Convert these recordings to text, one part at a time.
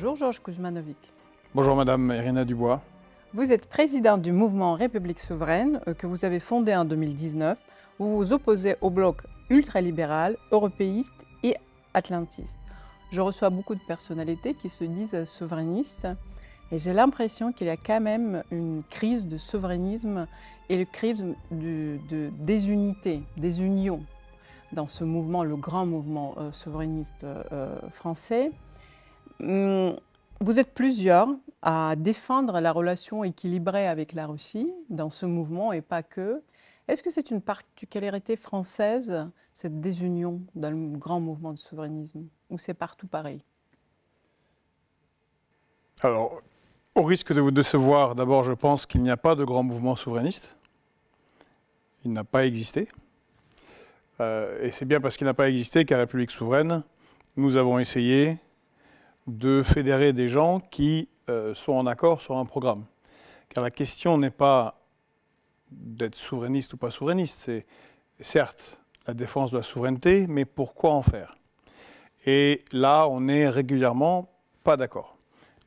Bonjour Georges Kuzmanovic. Bonjour Madame Irina Dubois. Vous êtes président du mouvement République souveraine euh, que vous avez fondé en 2019. Vous vous opposez au bloc ultralibéral, européiste et atlantiste. Je reçois beaucoup de personnalités qui se disent euh, souverainistes et j'ai l'impression qu'il y a quand même une crise de souverainisme et le crise de, désunité, des unions dans ce mouvement, le grand mouvement euh, souverainiste français. Hum, vous êtes plusieurs à défendre la relation équilibrée avec la Russie dans ce mouvement et pas que. Est-ce que c'est une particularité française, cette désunion dans le grand mouvement de souverainisme, ou c'est partout pareil Alors, au risque de vous décevoir, d'abord, je pense qu'il n'y a pas de grand mouvement souverainiste. Il n'a pas existé. Euh, et c'est bien parce qu'il n'a pas existé qu'à République souveraine, nous avons essayé de fédérer des gens qui euh, sont en accord sur un programme. Car la question n'est pas d'être souverainiste ou pas souverainiste, c'est certes la défense de la souveraineté, mais pourquoi en faire Et là, on n'est régulièrement pas d'accord,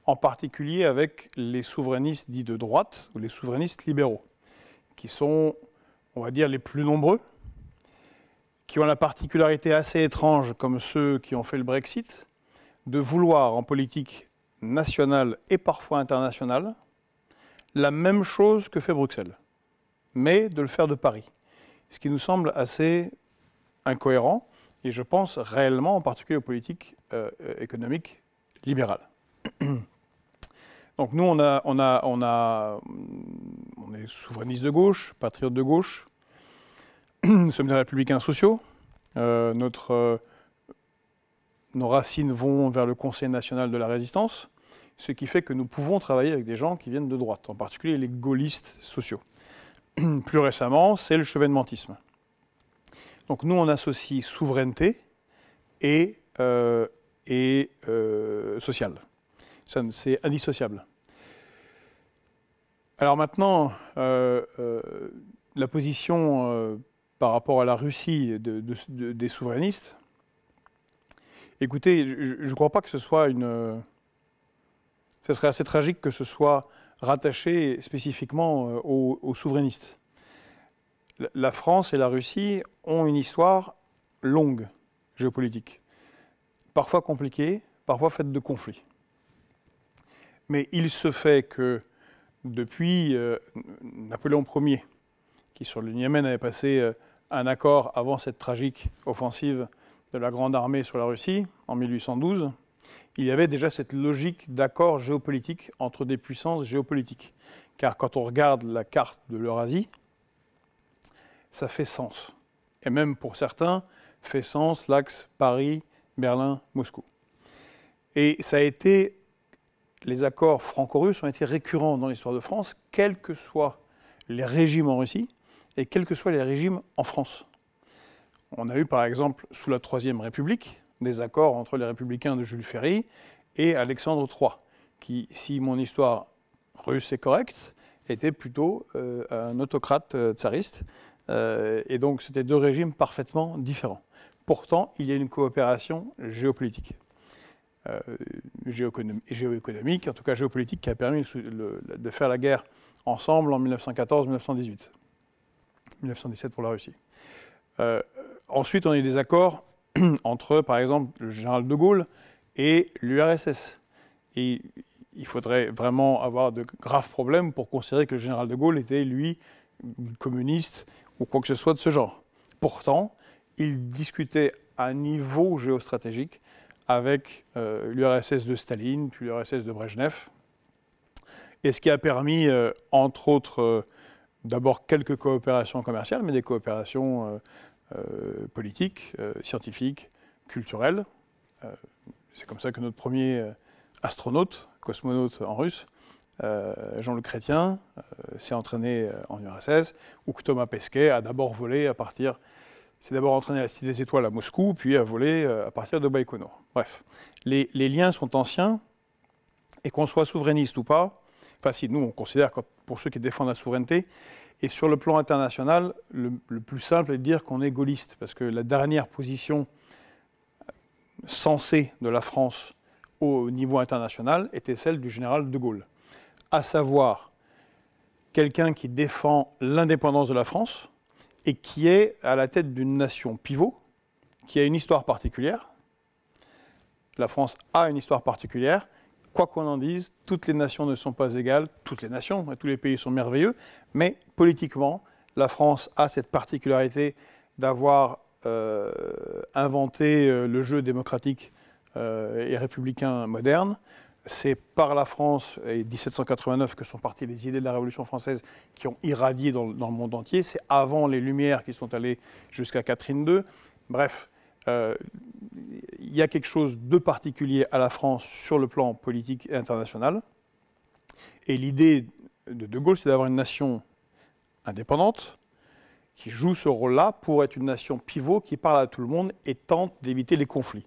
en particulier avec les souverainistes dits de droite ou les souverainistes libéraux, qui sont, on va dire, les plus nombreux, qui ont la particularité assez étrange, comme ceux qui ont fait le Brexit, de vouloir en politique nationale et parfois internationale la même chose que fait Bruxelles, mais de le faire de Paris. Ce qui nous semble assez incohérent, et je pense réellement en particulier aux politiques euh, économiques libérales. Donc nous, on, a, on, a, on, a, on est souverainiste de gauche, patriote de gauche, nous sommes des républicains sociaux. Euh, notre euh, nos racines vont vers le Conseil national de la résistance, ce qui fait que nous pouvons travailler avec des gens qui viennent de droite, en particulier les gaullistes sociaux. Plus récemment, c'est le chevènementisme. Donc nous, on associe souveraineté et, euh, et euh, sociale. C'est indissociable. Alors maintenant, euh, la position par rapport à la Russie des souverainistes, Écoutez, je ne crois pas que ce soit une. Euh, ce serait assez tragique que ce soit rattaché spécifiquement euh, aux, souverainistes. La France et la Russie ont une histoire longue géopolitique, parfois compliquée, parfois faite de conflits. Mais il se fait que depuis euh, Napoléon Ier, qui sur le Yémen avait passé un accord avant cette tragique offensive de la Grande Armée sur la Russie en 1812, il y avait déjà cette logique d'accord géopolitique entre des puissances géopolitiques. Car quand on regarde la carte de l'Eurasie, ça fait sens. Et même pour certains, fait sens l'axe Paris, Berlin, Moscou. Et ça a été, les accords franco-russes ont été récurrents dans l'histoire de France, quels que soient les régimes en Russie et quels que soient les régimes en France. On a eu par exemple sous la Troisième République des accords entre les républicains de Jules Ferry et Alexandre III, qui, si mon histoire russe est correcte, était plutôt euh, un autocrate euh, tsariste. Euh, et donc c'était deux régimes parfaitement différents. Pourtant, il y a une coopération géopolitique. géoéconomique, en tout cas géopolitique, qui a permis de faire la guerre ensemble en 1914-1918, 1917 pour la Russie. Ensuite, on a eu des accords entre, par exemple, le général de Gaulle et l'URSS. Et il faudrait vraiment avoir de graves problèmes pour considérer que le général de Gaulle était, lui, communiste ou quoi que ce soit de ce genre. Pourtant, il discutait à niveau géostratégique avec euh, l'URSS de Staline, puis l'URSS de Brejnev. Et ce qui a permis, euh, entre autres, euh, d'abord quelques coopérations commerciales, mais des coopérations euh, politique, euh, scientifique, culturel. Euh, c'est comme ça que notre premier astronaute, cosmonaute en russe, Jean Le Chrétien, s'est entraîné en URSS, ou que Thomas Pesquet a d'abord volé à partir c'est d'abord entraîné à la Cité des Étoiles à Moscou, puis a volé à partir de Baïkonour. Bref, les, les liens sont anciens, et qu'on soit souverainiste ou pas, enfin si nous on considère, pour ceux qui défendent la souveraineté, et sur le plan international, le, plus simple est de dire qu'on est gaulliste, parce que la dernière position censée de la France au niveau international était celle du général de Gaulle, à savoir quelqu'un qui défend l'indépendance de la France et qui est à la tête d'une nation pivot, qui a une histoire particulière. La France a une histoire particulière, quoi qu'on en dise, toutes les nations ne sont pas égales, toutes les nations, tous les pays sont merveilleux, mais politiquement, la France a cette particularité d'avoir euh, inventé euh, le jeu démocratique euh, et républicain moderne. C'est par la France et 1789 que sont parties les idées de la Révolution française qui ont irradié dans, dans le monde entier. C'est avant les Lumières qui sont allées jusqu'à Catherine II. Bref, il euh, y a quelque chose de particulier à la France sur le plan politique et international. Et l'idée de De Gaulle, c'est d'avoir une nation indépendante qui joue ce rôle-là pour être une nation pivot qui parle à tout le monde et tente d'éviter les conflits.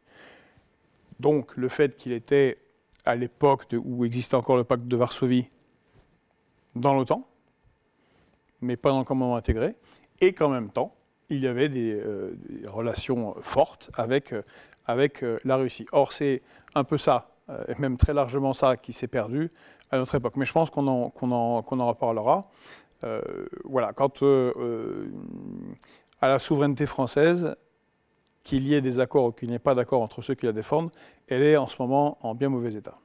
Donc le fait qu'il était à l'époque où existait encore le pacte de Varsovie dans l'OTAN, mais pas dans le commandement intégré, et qu'en même temps, il y avait des, euh, relations fortes avec, euh, avec euh, la Russie. Or, c'est un peu ça, et même très largement ça, qui s'est perdu à notre époque. Mais je pense qu'on en, en reparlera. voilà, quant à la souveraineté française, qu'il y ait des accords ou qu'il n'y ait pas d'accord entre ceux qui la défendent, elle est en ce moment en bien mauvais état.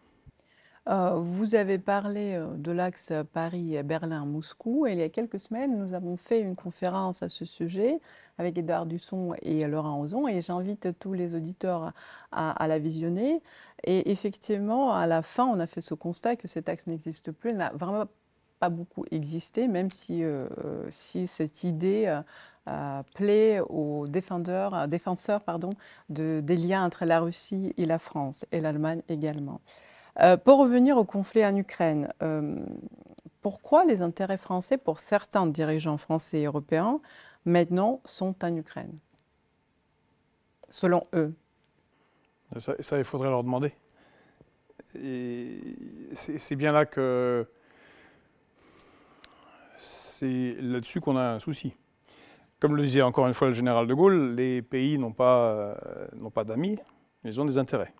Euh, vous avez parlé euh, de l'axe Paris-Berlin-Moscou. il y a quelques semaines, nous avons fait une conférence à ce sujet avec Edouard Dusson et Laurent Ozon. Et j'invite tous les auditeurs à, la visionner. Et effectivement, à la fin, on a fait ce constat que cet axe n'existe plus. n'a vraiment pas beaucoup existé, même si, euh, cette idée plaît aux défendeurs, défenseurs pardon, des liens entre la Russie et la France, et l'Allemagne également. Euh, pour revenir au conflit en Ukraine, euh, pourquoi les intérêts français pour certains dirigeants français et européens maintenant sont en Ukraine Selon eux ça, il faudrait leur demander. C'est bien là que c'est là-dessus qu'on a un souci. Comme le disait encore une fois le général de Gaulle, les pays n'ont pas, euh, n'ont pas d'amis, ils ont des intérêts.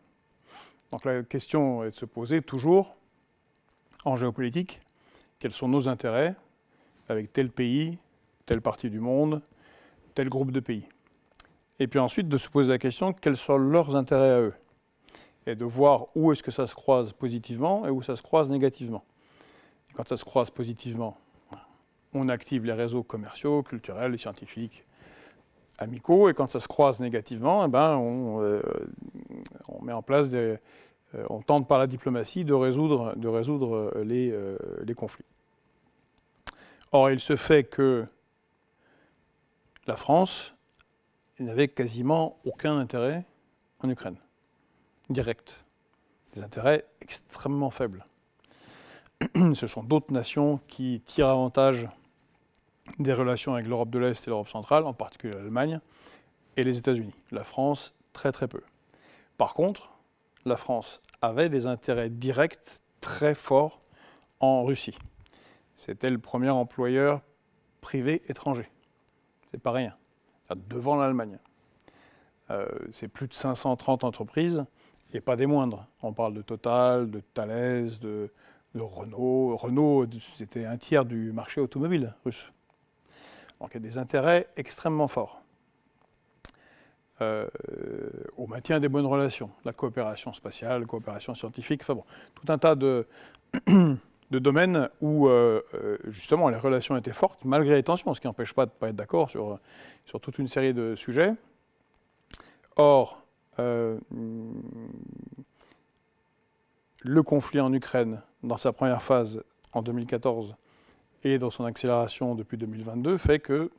Donc la question est de se poser toujours en géopolitique, quels sont nos intérêts avec tel pays, telle partie du monde, tel groupe de pays. Et puis ensuite de se poser la question quels sont leurs intérêts à eux et de voir où est-ce que ça se croise positivement et où ça se croise négativement. quand ça se croise positivement, on active les réseaux commerciaux, culturels, scientifiques, amicaux, et quand ça se croise négativement, eh ben, on, euh, on met en place, des, euh, on tente par la diplomatie de résoudre, de résoudre euh, euh, les conflits. Or, il se fait que la France n'avait quasiment aucun intérêt en Ukraine, direct. Des intérêts extrêmement faibles. Ce sont d'autres nations qui tirent avantage des relations avec l'Europe de l'Est et l'Europe centrale, en particulier l'Allemagne, et les États-Unis. La France, très très peu. Par contre, la France avait des intérêts directs très forts en Russie. C'était le premier employeur privé étranger. C'est pas rien. Devant l'Allemagne. Euh, c'est plus de 530 entreprises et pas des moindres. On parle de Total, de Thales, de, de Renault. Renault, c'était un tiers du marché automobile russe. Donc il y a des intérêts extrêmement forts. Euh, au maintien des bonnes relations, la coopération spatiale, la coopération scientifique, tout un tas de, domaines où euh, euh, justement les relations étaient fortes malgré les tensions, ce qui n'empêche pas de ne pas être d'accord sur, sur toute une série de sujets. Or, le conflit en Ukraine, dans sa première phase en 2014 et dans son accélération depuis 2022, fait que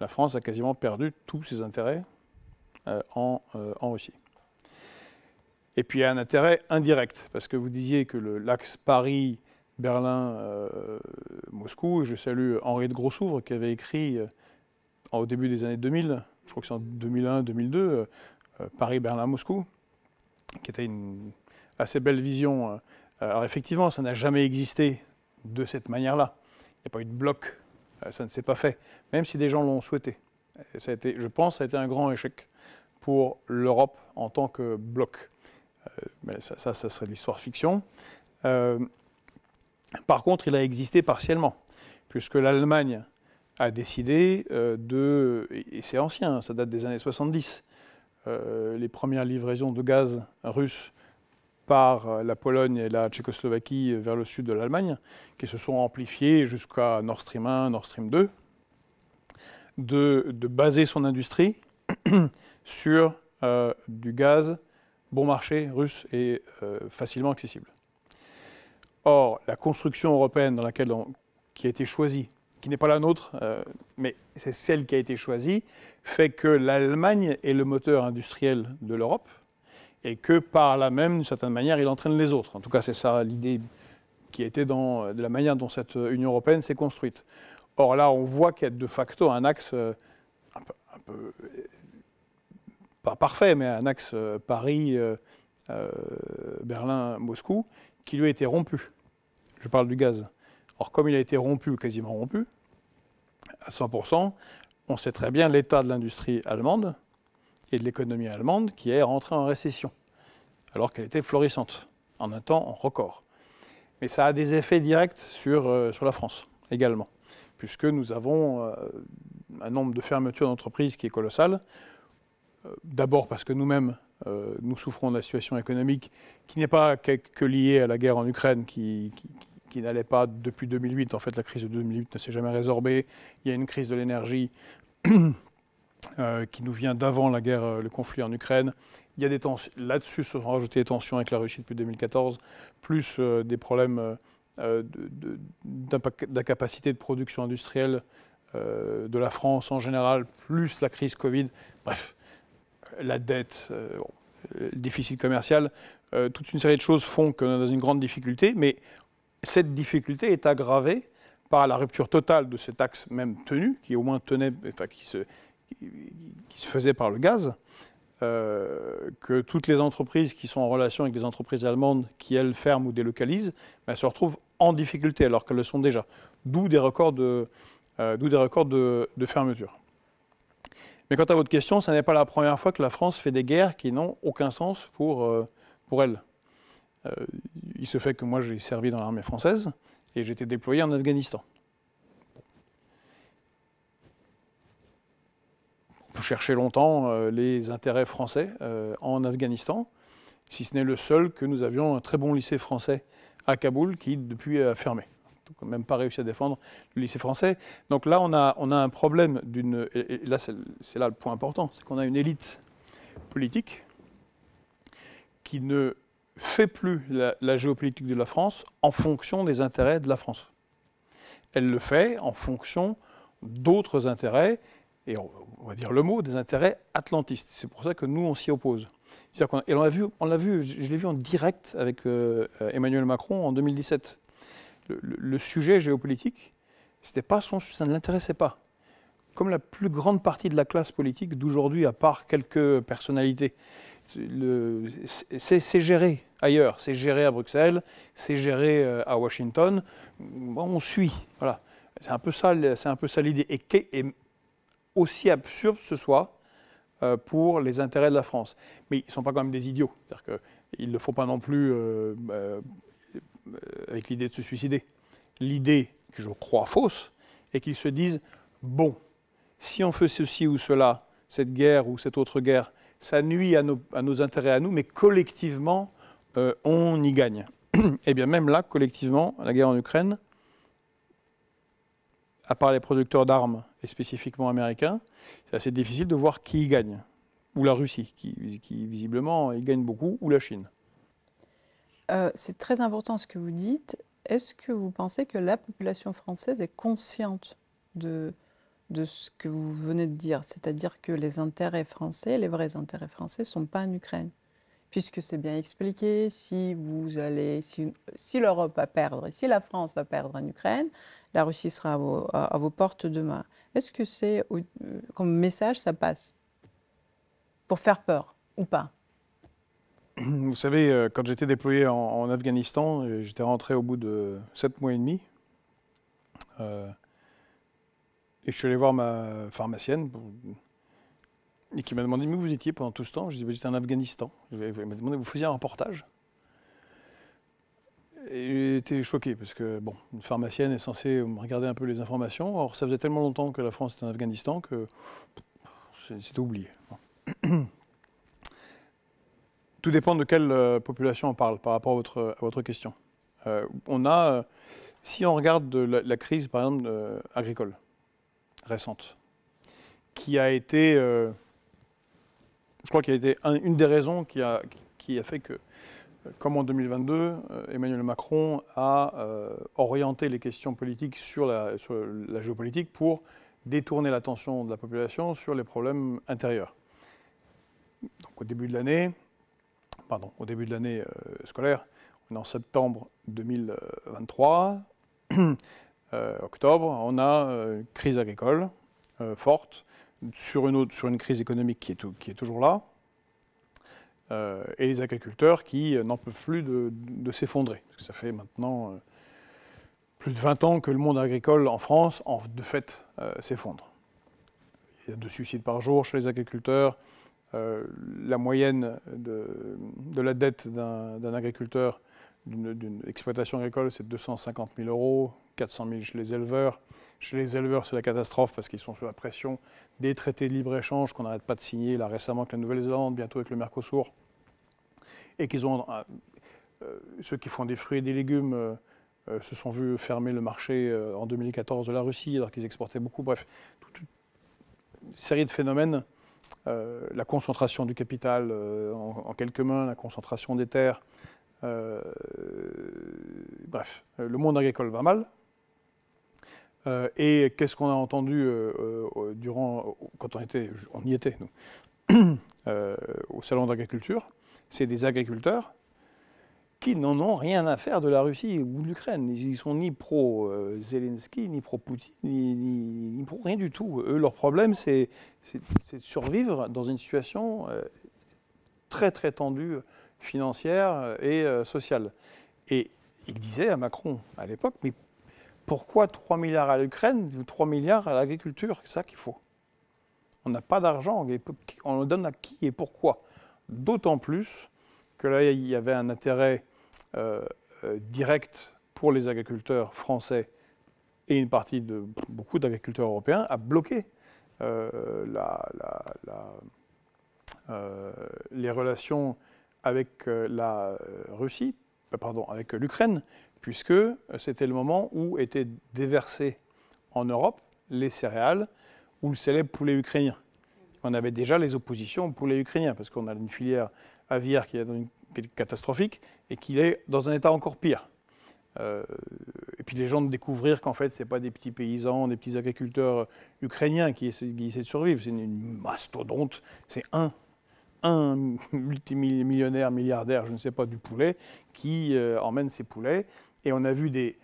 la France a quasiment perdu tous ses intérêts euh, euh, en, Russie. Et puis il y a un intérêt indirect, parce que vous disiez que l'axe Paris, Berlin, euh, Moscou, je salue Henri de Grossouvre qui avait écrit au début des années 2000, je crois que c'est en 2001-2002, Paris, Berlin, Moscou, qui était une assez belle vision. Alors effectivement, ça n'a jamais existé de cette manière-là. Il n'y a pas eu de bloc, ça ne s'est pas fait, même si des gens l'ont souhaité ça a été, je pense que ça a été un grand échec pour l'Europe en tant que bloc. Euh, mais ça, ça, serait de l'histoire fiction. Euh, par contre, il a existé partiellement, puisque l'Allemagne a décidé euh, de, et c'est ancien, hein, ça date des années 70, les premières livraisons de gaz russe par la Pologne et la Tchécoslovaquie vers le sud de l'Allemagne, qui se sont amplifiées jusqu'à Nord Stream 1, Nord Stream 2 de, baser son industrie sur euh, du gaz bon marché russe et euh, facilement accessible. Or, la construction européenne dans laquelle qui a été choisie, qui n'est pas la nôtre, euh, mais c'est celle qui a été choisie, fait que l'Allemagne est le moteur industriel de l'Europe et que par là même, d'une certaine manière, il entraîne les autres. En tout cas, c'est ça l'idée qui était dans de la manière dont cette Union européenne s'est construite. Or là, on voit qu'il y a de facto un axe euh, euh, pas parfait, mais un axe euh, Paris, Berlin, Moscou, qui lui a été rompu. Je parle du gaz. Or, comme il a été rompu, quasiment rompu, à 100%, on sait très bien l'état de l'industrie allemande et de l'économie allemande qui est rentrée en récession, alors qu'elle était florissante, en un temps en record. Mais ça a des effets directs sur, sur la France également puisque nous avons euh, un nombre de fermetures d'entreprises qui est colossal. Euh, d'abord parce que nous-mêmes, euh, nous souffrons de la situation économique qui n'est pas que liée à la guerre en Ukraine, qui, n'allait pas depuis 2008. En fait, la crise de 2008 ne s'est jamais résorbée. Il y a une crise de l'énergie qui nous vient d'avant la guerre, le conflit en Ukraine. Là-dessus se sont rajoutées des tensions avec la Russie depuis 2014, plus des problèmes euh, d'incapacité de, production industrielle euh, de la France en général, plus la crise Covid, bref, la dette, euh, le déficit commercial, toute une série de choses font qu'on est dans une grande difficulté, mais cette difficulté est aggravée par la rupture totale de cet axe même tenu, qui au moins tenait, enfin, qui se, qui se faisait par le gaz, euh, que toutes les entreprises qui sont en relation avec des entreprises allemandes qui, elles, ferment ou délocalisent, ben, se retrouvent en difficulté alors qu'elles le sont déjà. D'où des records de, euh, des records de, fermeture. Mais quant à votre question, ce n'est pas la première fois que la France fait des guerres qui n'ont aucun sens pour, euh, pour elle. il se fait que moi, j'ai servi dans l'armée française et été déployé en Afghanistan. chercher longtemps euh, les intérêts français euh, en Afghanistan, si ce n'est le seul que nous avions un très bon lycée français à Kaboul qui depuis a fermé. Donc même pas réussi à défendre le lycée français. Donc là, on a, on a un problème d'une... Et là, c'est là le point important, c'est qu'on a une élite politique qui ne fait plus la, géopolitique de la France en fonction des intérêts de la France. Elle le fait en fonction d'autres intérêts et on, va dire le mot, des intérêts atlantistes. C'est pour ça que nous, on s'y oppose. et on l'a vu, on vu, je, l'ai vu en direct avec euh, Emmanuel Macron en 2017. Le, sujet géopolitique, c'était pas son, ça ne l'intéressait pas. Comme la plus grande partie de la classe politique d'aujourd'hui, à part quelques personnalités, c'est géré ailleurs, c'est géré à Bruxelles, c'est géré euh, à Washington. on suit, voilà. C'est un peu ça, c'est un peu ça l'idée. et, aussi absurde ce soit euh, pour les intérêts de la France. Mais ils ne sont pas quand même des idiots. C'est-à-dire ne le font pas non plus euh, euh, avec l'idée de se suicider. L'idée, que je crois fausse, est qu'ils se disent bon, si on fait ceci ou cela, cette guerre ou cette autre guerre, ça nuit à nos, à nos intérêts à nous, mais collectivement, on y gagne. Et eh bien, même là, collectivement, la guerre en Ukraine, à part les producteurs d'armes, et spécifiquement américains, c'est assez difficile de voir qui y gagne. Ou la Russie, qui, visiblement y gagne beaucoup, ou la Chine. Euh, c'est très important ce que vous dites. Est-ce que vous pensez que la population française est consciente de, de ce que vous venez de dire C'est-à-dire que les intérêts français, les vrais intérêts français, ne sont pas en Ukraine puisque c'est bien expliqué, si l'Europe va perdre et si la France va perdre en Ukraine, la Russie sera à vos, portes demain. Est-ce que c'est euh, comme message ça passe pour faire peur ou pas Vous savez, euh, quand j'étais déployé en, Afghanistan, euh, j'étais rentré au bout de sept mois et demi. et je suis allé voir ma pharmacienne et qui m'a demandé où vous étiez pendant tout ce temps. Je dit bah, « j'étais en Afghanistan. Il m'a demandé vous faisiez un reportage. Et été choqué parce que bon, une pharmacienne est censée me regarder un peu les informations. Or ça faisait tellement longtemps que la France était en Afghanistan que c'était oublié. Tout dépend de quelle euh, population on parle par rapport à votre, question. Euh, on a, euh, si on regarde la, crise par exemple agricole récente, qui a été je crois qu'il y a été une des raisons qui a, fait que, comme en 2022, euh, Emmanuel Macron a euh, orienté les questions politiques sur la, géopolitique pour détourner l'attention de la population sur les problèmes intérieurs. Donc, au début de l'année, pardon, au début de l'année euh, scolaire, on est en septembre 2023, octobre, on a une crise agricole forte sur une, autre, sur une crise économique qui est, qui est toujours là, euh, et les agriculteurs qui euh, n'en peuvent plus de, s'effondrer. Ça fait maintenant euh, plus de 20 ans que le monde agricole en France, en, de fait, s'effondre. Il y a deux suicides par jour chez les agriculteurs. la moyenne de la dette d'un agriculteur d'une exploitation agricole, c'est 250 000 euros, 400 000 chez les éleveurs. Chez les éleveurs, c'est la catastrophe parce qu'ils sont sous la pression des traités de libre-échange qu'on n'arrête pas de signer, là récemment avec la Nouvelle-Zélande, bientôt avec le Mercosur, et qu'ils ont, euh, euh, ceux qui font des fruits et des légumes euh, se sont vus fermer le marché en 2014 de la Russie alors qu'ils exportaient beaucoup. Bref, toute une série de phénomènes. la concentration du capital en quelques mains, la concentration des terres, euh, bref, euh, le monde agricole va mal. Euh, et qu'est-ce qu'on a entendu durant, quand on, était, on y était, nous, au salon d'agriculture C'est des agriculteurs qui n'en ont rien à faire de la Russie ou de l'Ukraine. Ils ne sont ni pro-Zelensky, ni pro-Poutine, ni, pro rien du tout. Eux, leur problème, c'est de survivre dans une situation très très tendue financière et euh, sociale. Et il disait à Macron à l'époque, mais pourquoi 3 milliards à l'Ukraine, 3 milliards à l'agriculture C'est ça qu'il faut. On n'a pas d'argent, on le donne à qui et pourquoi D'autant plus que là, il y avait un intérêt euh, euh, direct pour les agriculteurs français et une partie de beaucoup d'agriculteurs européens à bloquer les relations avec euh, la euh, Russie, euh, pardon, avec l'Ukraine, puisque c'était le moment où étaient déversées en Europe les céréales ou le célèbre poulet ukrainien. On avait déjà les oppositions au poulet ukrainien, parce qu'on a une filière aviaire qui est, catastrophique et qui est dans un état encore pire. et puis les gens de découvrir qu'en fait, ce n'est pas des petits paysans, des petits agriculteurs ukrainiens qui essaient, de survivre, c'est une mastodonte, c'est un un multimillionnaire, milliardaire, je ne sais pas, du poulet, qui euh, emmène ses poulets. Et on a vu des,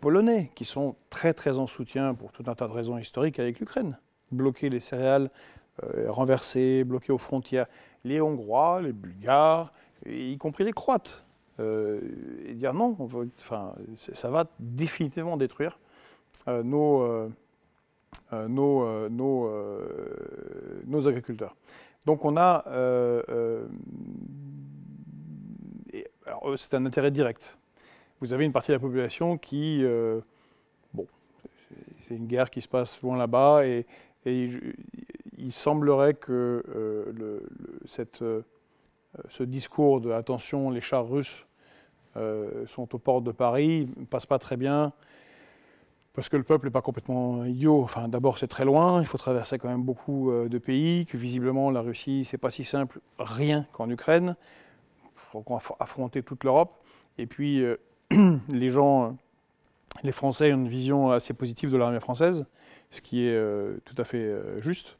Polonais qui sont très très en soutien pour tout un tas de raisons historiques avec l'Ukraine. Bloquer les céréales renverser, euh, renversées, bloquer aux frontières. Les Hongrois, les Bulgares, y compris les Croates. Euh, et dire non, on enfin, ça va définitivement détruire nos, nos, nos agriculteurs. Donc on a... Euh, euh, euh, c'est un intérêt direct. Vous avez une partie de la population qui... bon, c'est une guerre qui se passe loin là-bas et, il semblerait que ce discours de attention, les chars russes sont aux portes de Paris, ne passe pas très bien parce que le peuple n'est pas complètement idiot. Enfin, d'abord, c'est très loin, il faut traverser quand même beaucoup euh, de pays, que visiblement, la Russie, c'est pas si simple, rien qu'en Ukraine. Il faut affronter toute l'Europe. Et puis, euh, les gens, euh, les Français ont une vision assez positive de l'armée française, ce qui est tout à fait juste,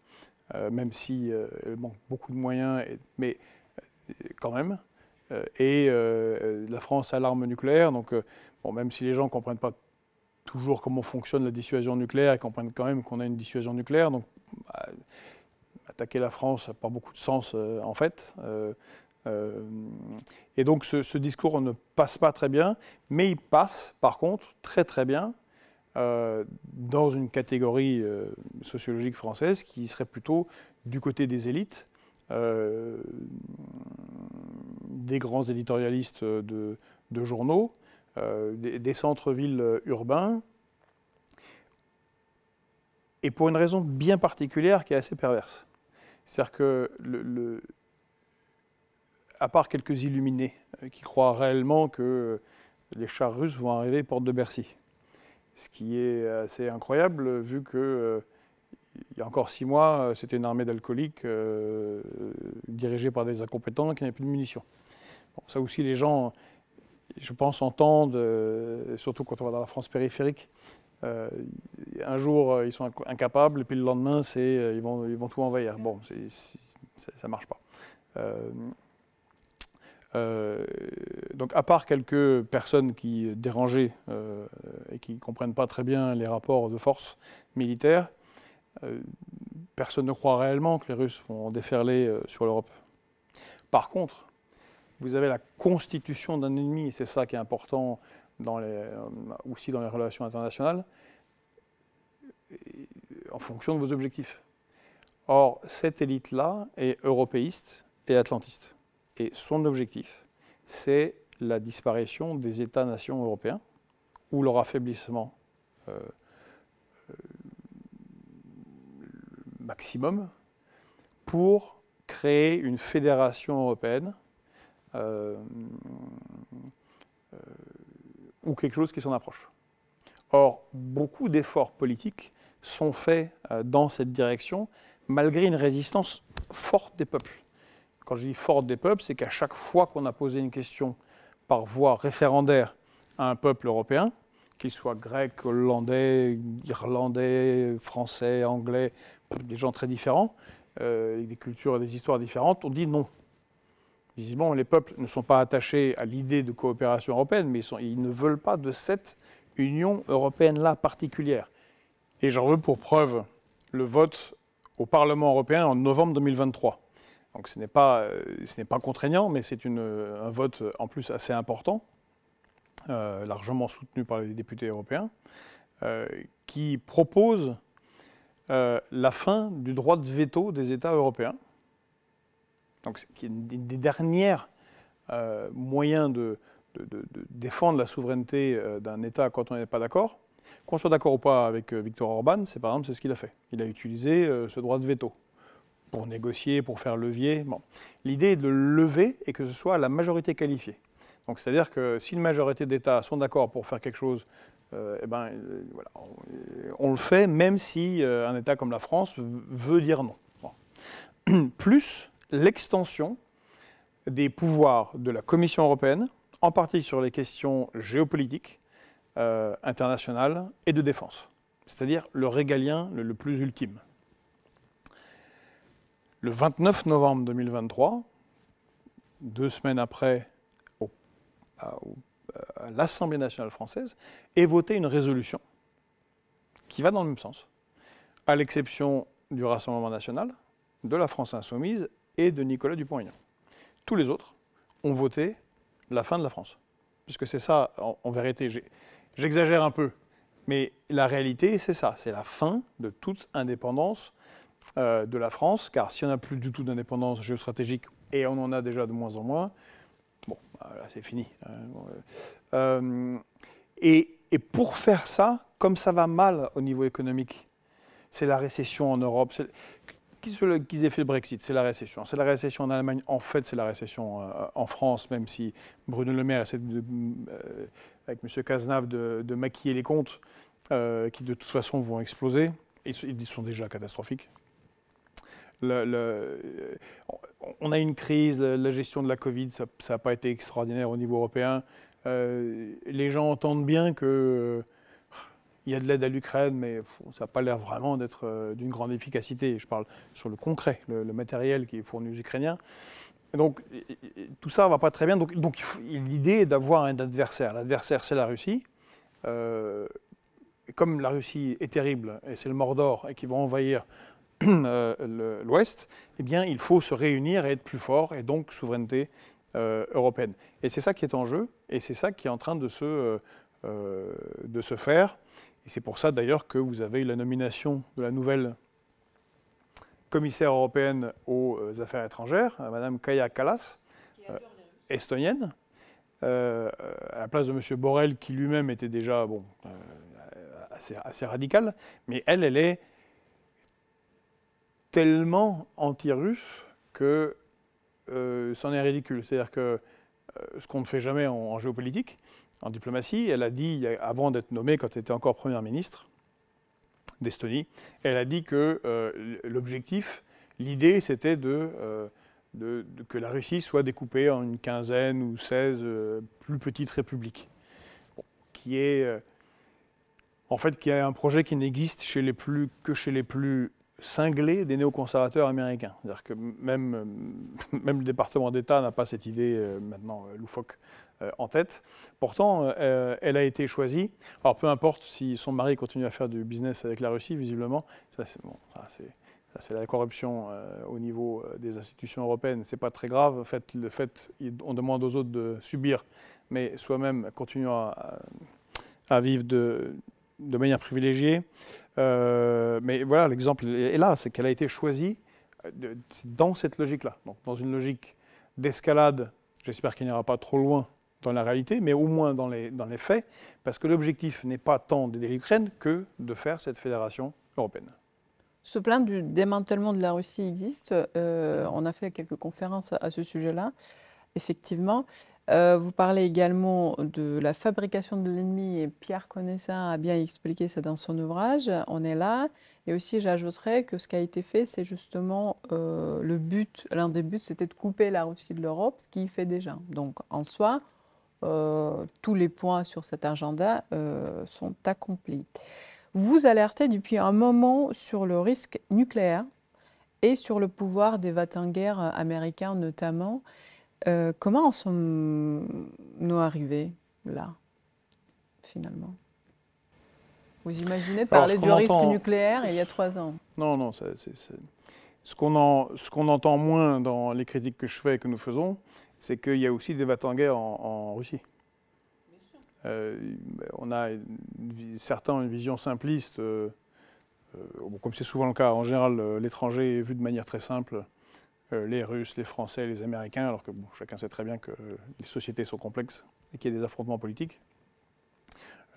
même si elle manque beaucoup de moyens, mais quand même. Et la France a l'arme nucléaire, donc bon, même si les gens ne comprennent pas toujours comment fonctionne la dissuasion nucléaire et comprennent quand même qu'on a une dissuasion nucléaire. Donc, bah, attaquer la France n'a pas beaucoup de sens euh, en fait. Euh, euh, et donc ce, discours ne passe pas très bien, mais il passe par contre très très bien dans une catégorie sociologique française qui serait plutôt du côté des élites, des grands éditorialistes de journaux, euh, des, centres-villes euh, urbains, et pour une raison bien particulière qui est assez perverse. C'est-à-dire que, à part quelques illuminés euh, qui croient réellement que les chars russes vont arriver porte de Bercy, ce qui est assez incroyable vu que il y a encore six mois, c'était une armée d'alcooliques dirigée par des incompétents qui n'avaient plus de munitions. ça aussi, les gens, je pense, entendent, surtout quand on va dans la France périphérique, euh, un jour euh, ils sont incapables, et puis le lendemain, c'est, euh, ils, vont, tout envahir. Bon, ça ne marche pas. donc, à part quelques personnes qui dérangeaient et qui ne comprennent pas très bien les rapports de force militaire, personne ne croit réellement que les Russes vont déferler sur l'Europe. Par contre, vous avez la constitution d'un ennemi, c'est ça qui est important euh, aussi dans les relations internationales, en fonction de vos objectifs. Or, cette élite-là est européiste et atlantiste. Et son objectif, c'est la disparition des États-nations européens ou leur affaiblissement euh, euh, maximum pour créer une fédération européenne euh, euh, ou quelque chose qui s'en approche. Or, beaucoup d'efforts politiques sont faits euh, dans cette direction, malgré une résistance forte des peuples. Quand je dis forte des peuples, c'est qu'à chaque fois qu'on a posé une question par voie référendaire à un peuple européen, qu'il soit grec, hollandais, irlandais, français, anglais, des gens très différents, des cultures et des histoires différentes, on dit non, Visiblement, les peuples ne sont pas attachés à l'idée de coopération européenne, mais ils, ne veulent pas de cette Union européenne-là particulière. Et j'en veux pour preuve le vote au Parlement européen en novembre 2023. Donc ce n'est pas, euh, ce n'est pas contraignant, mais c'est euh, un vote en plus assez important, euh, largement soutenu par les députés européens, qui propose la fin du droit de veto des États européens donc qui est une des dernières euh, moyens de, défendre la souveraineté euh, d'un État quand on n'est pas d'accord. Qu'on soit d'accord ou pas avec euh, Victor Orban, c'est par exemple c'est ce qu'il a fait. Il a utilisé ce droit de veto pour négocier, pour faire levier. Bon. L'idée est de le lever et que ce soit la majorité qualifiée. Donc c'est-à-dire que si une majorité d'États sont d'accord pour faire quelque chose, euh, eh ben, voilà, on, le fait même si un État comme la France veut dire non. Plus l'extension des pouvoirs de la Commission européenne, en partie sur les questions géopolitiques, euh, internationales et de défense, c'est-à-dire le régalien le, plus ultime. Le 29 novembre 2023, deux semaines après l'Assemblée nationale française, est votée une résolution qui va dans le même sens, à l'exception du Rassemblement national, de la France insoumise et de Nicolas Dupont-Aignan. Tous les autres ont voté la fin de la France. Puisque c'est ça, en, vérité, j'exagère un peu, mais la réalité, c'est ça, c'est la fin de toute indépendance euh, de la France, car si on n'a plus du tout d'indépendance géostratégique, et on en a déjà de moins en moins, bon, bah, là c'est fini. Hein, euh, euh, et pour faire ça, comme ça va mal au niveau économique, c'est la récession en Europe. Qu'ils aient fait le Brexit, c'est la récession. C'est la récession en Allemagne, en fait, c'est la récession euh, en France, même si Bruno Le Maire essaie, euh, avec M. Cazenave, de, maquiller les comptes, euh, qui de toute façon vont exploser. Ils sont déjà catastrophiques. Le, on a une crise, la gestion de la Covid, ça n'a pas été extraordinaire au niveau européen. les gens entendent bien que il y a de l'aide à l'Ukraine, mais ça n'a pas l'air vraiment d'être euh, d'une grande efficacité. Je parle sur le concret, le, matériel qui est fourni aux Ukrainiens. donc tout ça ne va pas très bien. Donc, donc l'idée est d'avoir un adversaire. L'adversaire, c'est la Russie. Euh, comme la Russie est terrible et c'est le Mordor et qui va envahir euh, l'Ouest, eh bien il faut se réunir et être plus fort et donc souveraineté européenne. Et c'est ça qui est en jeu et c'est ça qui est en train de se, de se faire. Et c'est pour ça d'ailleurs que vous avez la nomination de la nouvelle commissaire européenne aux euh, affaires étrangères, euh, Madame Kaya Kallas, euh, estonienne, à la place de M. Borrell, qui lui-même était déjà assez, radical, mais elle, elle est tellement anti-russe que c'en est ridicule. C'est-à-dire que ce qu'on ne fait jamais en géopolitique, en diplomatie. Elle a dit, avant d'être nommée, quand elle était encore première ministre d'Estonie, elle a dit que euh, l'objectif, l'idée, c'était euh, de, que la Russie soit découpée en une quinzaine ou 16 euh, plus petites républiques, qui est en fait qui est un projet qui n'existe chez les plus que chez les plus cinglés des néoconservateurs américains. C'est-à-dire que même, même le département d'État n'a pas cette idée maintenant loufoque euh, en tête. Pourtant, euh, elle a été choisie. Alors peu importe si son mari continue à faire du business avec la Russie, visiblement, ça c'est bon, la corruption euh, au niveau des institutions européennes. Ce n'est pas très grave. fait le fait, on demande aux autres de subir, mais soi-même continuer à, vivre de, de manière privilégiée. mais voilà, l'exemple est là, c'est qu'elle a été choisie dans cette logique-là, dans une logique d'escalade. J'espère qu'il n'ira pas trop loin dans la réalité, mais au moins dans les, dans les faits, parce que l'objectif n'est pas tant d'aider l'Ukraine que de faire cette fédération européenne. Ce plan du démantèlement de la Russie existe. Euh, on a fait quelques conférences à ce sujet-là, effectivement. Euh, vous parlez également de la fabrication de l'ennemi et Pierre ça a bien expliqué ça dans son ouvrage. On est là. Et aussi, j'ajouterais que ce qui a été fait, c'est justement euh, le but, l'un des buts, c'était de couper la Russie de l'Europe, ce qui fait déjà. Donc, en soi, euh, tous les points sur cet agenda euh, sont accomplis. Vous alertez depuis un moment sur le risque nucléaire et sur le pouvoir des guerres américains notamment. Euh, comment en sommes-nous arrivés là, finalement Vous imaginez parler du risque nucléaire il y a trois ans Non, non, ce qu'on entend moins dans les critiques que je fais et que nous faisons, c'est qu'il y a aussi des vats en, en Russie. Euh, on a certains une vision simpliste, euh, euh, comme c'est souvent le cas. En général, l'étranger est vu de manière très simple. les Russes, les Français, les Américains, alors que chacun sait très bien que les sociétés sont complexes et qu'il y a des affrontements politiques.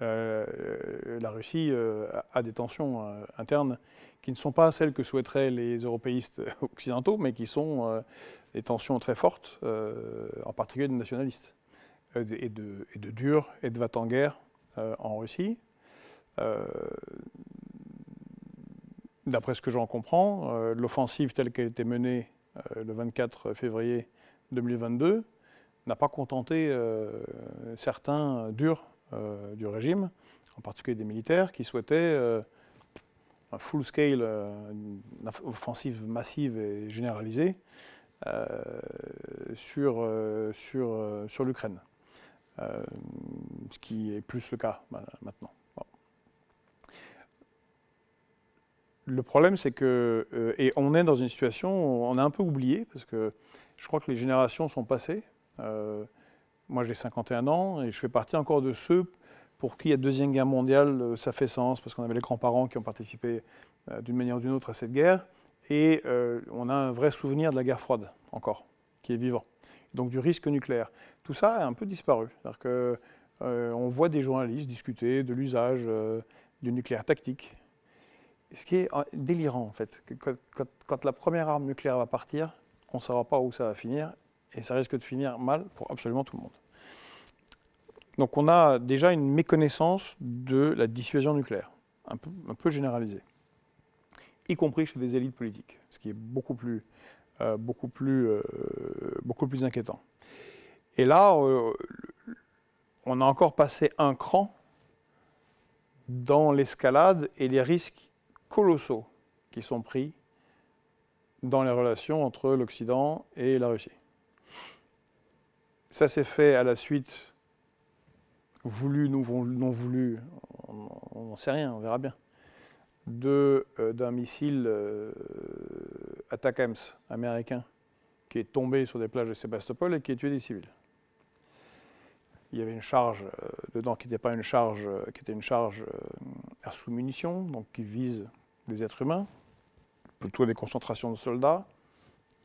Euh, la Russie euh, a des tensions euh, internes qui ne sont pas celles que souhaiteraient les européistes occidentaux, mais qui sont des tensions très fortes, en particulier des nationalistes, et de, durs et de va-t-en-guerre en Russie. D'après ce que j'en comprends, l'offensive telle qu'elle était menée le 24 février 2022 n'a pas contenté certains durs euh, du régime, en particulier des militaires, qui souhaitaient euh, un full-scale, euh, une offensive massive et généralisée sur, sur, sur l'Ukraine. ce qui est plus le cas maintenant. Le problème, c'est que, et on est dans une situation, où on a un peu oublié, parce que je crois que les générations sont passées. Moi, j'ai 51 ans et je fais partie encore de ceux pour qui la Deuxième Guerre mondiale, euh, ça fait sens, parce qu'on avait les grands-parents qui ont participé euh, d'une manière ou d'une autre à cette guerre. Et euh, on a un vrai souvenir de la guerre froide, encore, qui est vivant. Donc du risque nucléaire. Tout ça a un peu disparu. on voit des journalistes discuter de l'usage du nucléaire tactique. Ce qui est délirant, en fait. quand la première arme nucléaire va partir, on ne saura pas où ça va finir et ça risque de finir mal pour absolument tout le monde. Donc on a déjà une méconnaissance de la dissuasion nucléaire, un peu, généralisée, y compris chez des élites politiques, ce qui est beaucoup plus, euh, beaucoup plus, euh, beaucoup plus inquiétant. Et là, euh, on a encore passé un cran dans l'escalade et les risques colossaux qui sont pris dans les relations entre l'Occident et la Russie. Ça s'est fait à la suite, voulu, non, voulu, on n'en sait rien, on verra bien, euh, d'un missile euh, américain qui est tombé sur des plages de Sébastopol et qui a tué des civils. Il y avait une charge euh, dedans qui n'était pas une charge, euh, qui était une charge à sous-munitions, donc qui vise des êtres humains, plutôt des concentrations de soldats.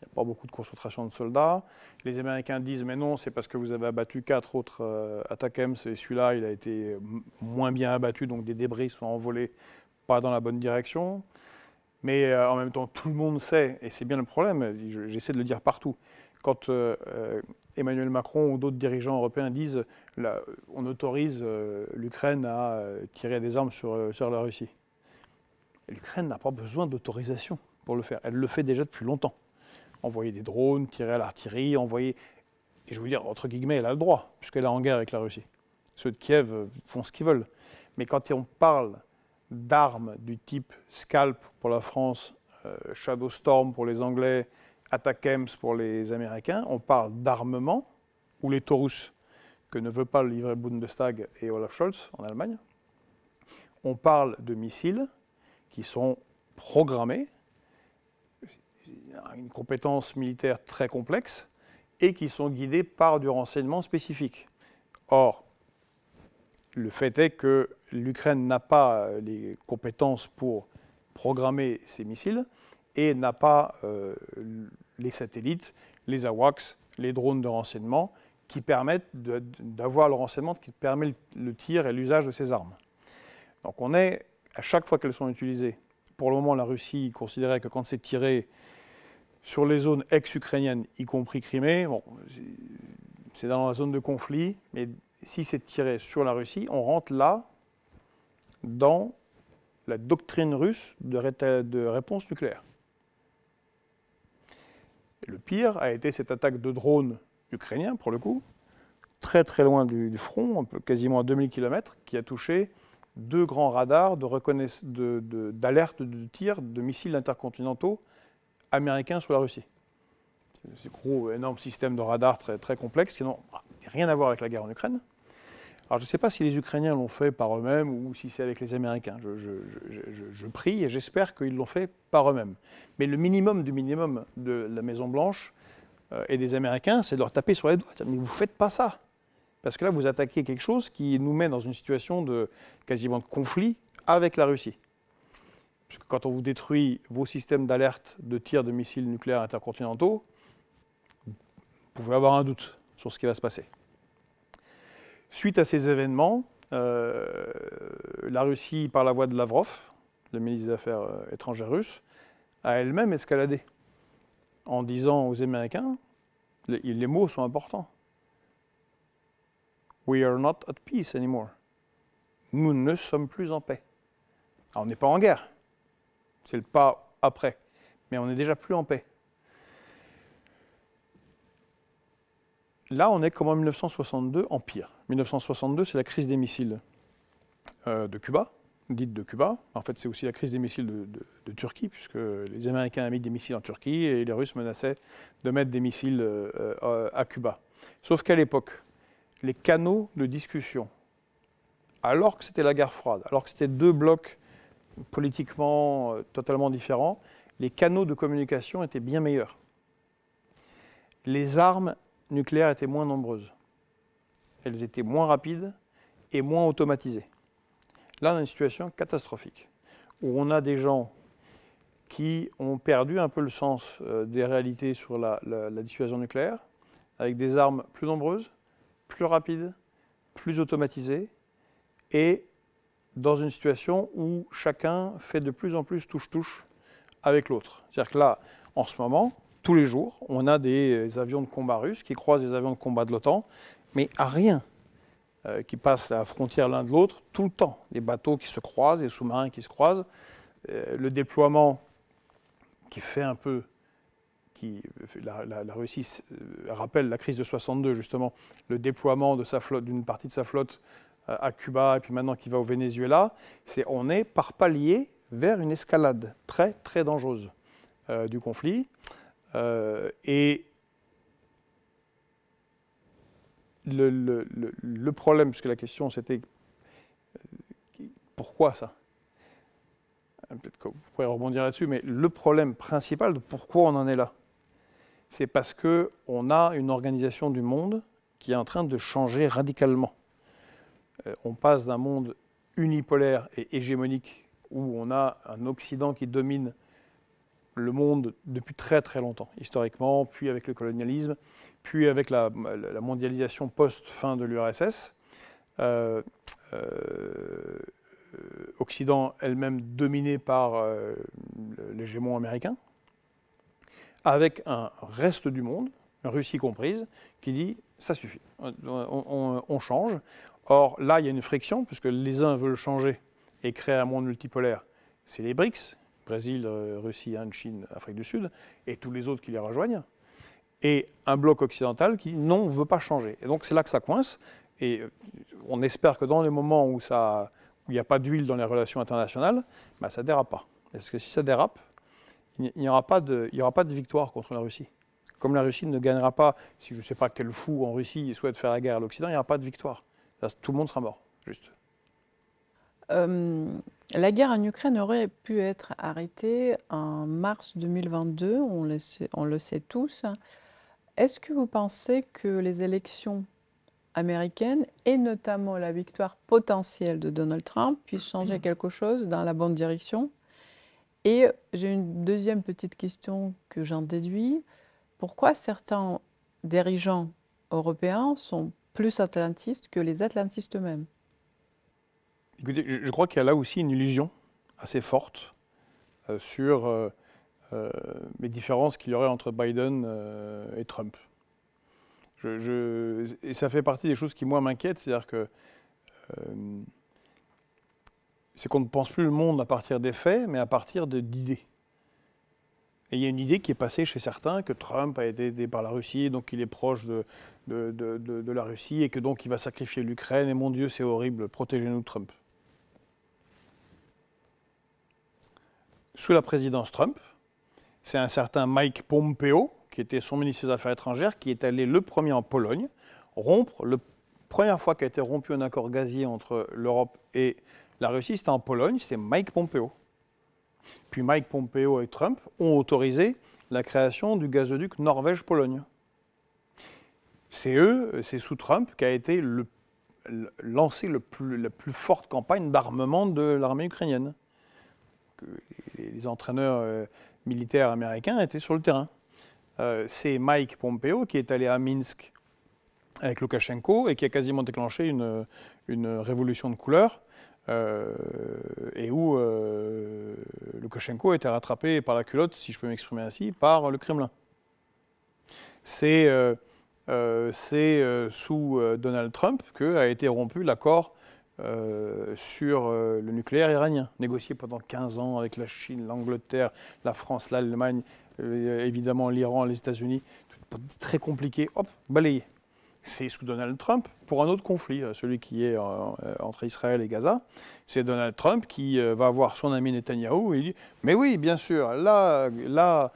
Il n'y a pas beaucoup de concentration de soldats. Les Américains disent mais non, c'est parce que vous avez abattu quatre autres euh, et celui-là, il a été moins bien abattu, donc des débris sont envolés pas dans la bonne direction. Mais euh, en même temps, tout le monde sait, et c'est bien le problème, j'essaie de le dire partout, quand euh, euh, Emmanuel Macron ou d'autres dirigeants européens disent on autorise l'Ukraine à tirer des armes sur la Russie. L'Ukraine n'a pas besoin d'autorisation pour le faire, elle le fait déjà depuis longtemps envoyer des drones, tirer à l'artillerie, envoyer. Et je veux dire, entre guillemets, elle a le droit, puisqu'elle est en guerre avec la Russie. Ceux de Kiev euh, font ce qu'ils veulent. Mais quand on parle d'armes du type Scalp pour la France, euh, Shadowstorm pour les Anglais, Atakems pour les Américains, on parle d'armement, ou les Taurus, que ne veut pas livrer le Bundestag et Olaf Scholz en Allemagne. On parle de missiles qui sont programmés, une compétence militaire très complexe et qui sont guidés par du renseignement spécifique. Or, le fait est que l'Ukraine n'a pas euh, les compétences pour programmer ses missiles et n'a pas euh, les satellites, les AWACS, les drones de renseignement qui permettent d'avoir le renseignement qui permet le, le tir et l'usage de ces armes. Donc on est, à chaque fois qu'elles sont utilisées, pour le moment la Russie considérait que quand c'est tiré, sur les zones ex-ukrainiennes, y compris Crimée, c'est dans la zone de conflit, mais si c'est tiré sur la Russie, on rentre là dans la doctrine russe de, réponse nucléaire. Le pire a été cette attaque de drones ukrainiens, pour le coup, très très loin du, front, quasiment à 2000 km, qui a touché deux grands radars d'alerte de, de, tir de missiles intercontinentaux américains sur la Russie. C'est gros, énorme système de radar très, très complexe qui n'a rien à voir avec la guerre en Ukraine. Alors je ne sais pas si les Ukrainiens l'ont fait par eux-mêmes ou si c'est avec les Américains. Je, je prie et j'espère qu'ils l'ont fait par eux-mêmes. Mais le minimum du minimum de la Maison-Blanche euh, et des Américains, c'est de leur taper sur les doigts. Mais vous ne faites pas ça. Parce que là, vous attaquez quelque chose qui nous met dans une situation de quasiment de conflit avec la Russie que quand on vous détruit vos systèmes d'alerte de tir de missiles nucléaires intercontinentaux, vous pouvez avoir un doute sur ce qui va se passer. Suite à ces événements, euh, la Russie, par la voix de Lavrov, le ministre des Affaires euh, étrangères russe, a elle-même escaladé en disant aux Américains, les, mots sont importants, We are not at peace anymore. Nous ne sommes plus en paix. on n'est pas en guerre, c'est le pas après. Mais on n'est déjà plus en paix. Là, on est comme en 1962, en pire. 1962, c'est la crise des missiles euh, de Cuba, dite de Cuba. En fait, c'est aussi la crise des missiles de, Turquie, puisque les Américains avaient mis des missiles en Turquie et les Russes menaçaient de mettre des missiles euh, euh, à Cuba. Sauf qu'à l'époque, les canaux de discussion, alors que c'était la guerre froide, alors que c'était deux blocs politiquement euh, totalement différents, les canaux de communication étaient bien meilleurs. Les armes nucléaires étaient moins nombreuses. Elles étaient moins rapides et moins automatisées. Là, on a une situation catastrophique, où on a des gens qui ont perdu un peu le sens euh, des réalités sur la, la dissuasion nucléaire, avec des armes plus nombreuses, plus rapides, plus automatisées, et dans une situation où chacun fait de plus en plus touche-touche avec l'autre. C'est-à-dire que là, en ce moment, tous les jours, on a des euh, avions de combat russes qui croisent des avions de combat de l'OTAN, mais à rien, euh, qui passe la frontière l'un de l'autre tout le temps. Des bateaux qui se croisent, des sous-marins qui se croisent. Euh, le déploiement qui fait un peu qui, la, la, la, Russie rappelle la crise de 62 justement, le déploiement de sa flotte, d'une partie de sa flotte à Cuba et puis maintenant qui va au Venezuela, c'est on est par palier vers une escalade très très dangereuse euh, du conflit. Euh, et le, problème, puisque la question c'était euh, pourquoi ça Peut-être que vous pourrez rebondir là-dessus, mais le problème principal de pourquoi on en est là, c'est parce qu'on a une organisation du monde qui est en train de changer radicalement. Euh, on passe d'un monde unipolaire et hégémonique où on a un Occident qui domine le monde depuis très très longtemps, historiquement, puis avec le colonialisme, puis avec la, mondialisation post-fin de l'URSS. Euh, euh, Occident elle-même dominé par les l'hégémon américain, avec un reste du monde, Russie comprise, qui dit ça suffit, on change, Or, là, il y a une friction, puisque les uns veulent changer et créer un monde multipolaire. C'est les BRICS, Brésil, euh, Russie, Inde, Chine, Afrique du Sud, et tous les autres qui les rejoignent. Et un bloc occidental qui, non, ne veut pas changer. Et donc, c'est là que ça coince. Et euh, on espère que dans les moments où il n'y a pas d'huile dans les relations internationales, bah, ça ne dérape pas. Parce que si ça dérape, il n'y aura pas de victoire contre la Russie. Comme la Russie ne gagnera pas, si je ne sais pas quel fou en Russie souhaite faire la guerre à l'Occident, il n'y aura pas de victoire. Tout le monde sera mort, juste. Euh, la guerre en Ukraine aurait pu être arrêtée en mars 2022, on le sait, on le sait tous. Est-ce que vous pensez que les élections américaines et notamment la victoire potentielle de Donald Trump puissent changer mm. quelque chose dans la bonne direction Et j'ai une deuxième petite question que j'en déduis. Pourquoi certains dirigeants européens sont plus atlantistes que les atlantistes eux-mêmes. Écoutez, je crois qu'il y a là aussi une illusion assez forte euh, sur euh, euh, les différences qu'il y aurait entre Biden et Trump. Je, et ça fait partie des choses qui, moi, m'inquiètent. C'est-à-dire que c'est qu'on ne pense plus le monde à partir des faits, mais à partir d'idées. Et il y a une idée qui est passée chez certains que Trump a été aidé par la Russie, donc il est proche de, de, la Russie et que donc il va sacrifier l'Ukraine. Et mon Dieu, c'est horrible, protégez-nous Trump. Sous la présidence Trump, c'est un certain Mike Pompeo, qui était son ministre des Affaires étrangères, qui est allé le premier en Pologne rompre, la première fois qu'a été rompu un accord gazier entre l'Europe et la Russie, c'était en Pologne, c'est Mike Pompeo. Puis Mike Pompeo et Trump ont autorisé la création du gazoduc Norvège-Pologne. C'est eux, c'est sous Trump qui a été le, le plus, la plus forte campagne d'armement de l'armée ukrainienne. Les, entraîneurs euh, militaires américains étaient sur le terrain. Euh, c'est Mike Pompeo qui est allé à Minsk avec Loukachenko et qui a quasiment déclenché une, révolution de couleur. Euh, et où Loukachenko a été rattrapé par la culotte, si je peux m'exprimer ainsi, par le Kremlin. C'est euh, c'est euh, sous euh, Donald Trump qu'a été rompu l'accord sur le nucléaire iranien, négocié pendant 15 ans avec la Chine, l'Angleterre, la France, l'Allemagne, évidemment l'Iran, les États-Unis, très compliqué, hop, balayé. C'est sous Donald Trump pour un autre conflit, celui qui est entre Israël et Gaza. C'est Donald Trump qui va voir son ami Netanyahou et il dit Mais oui, bien sûr, là, là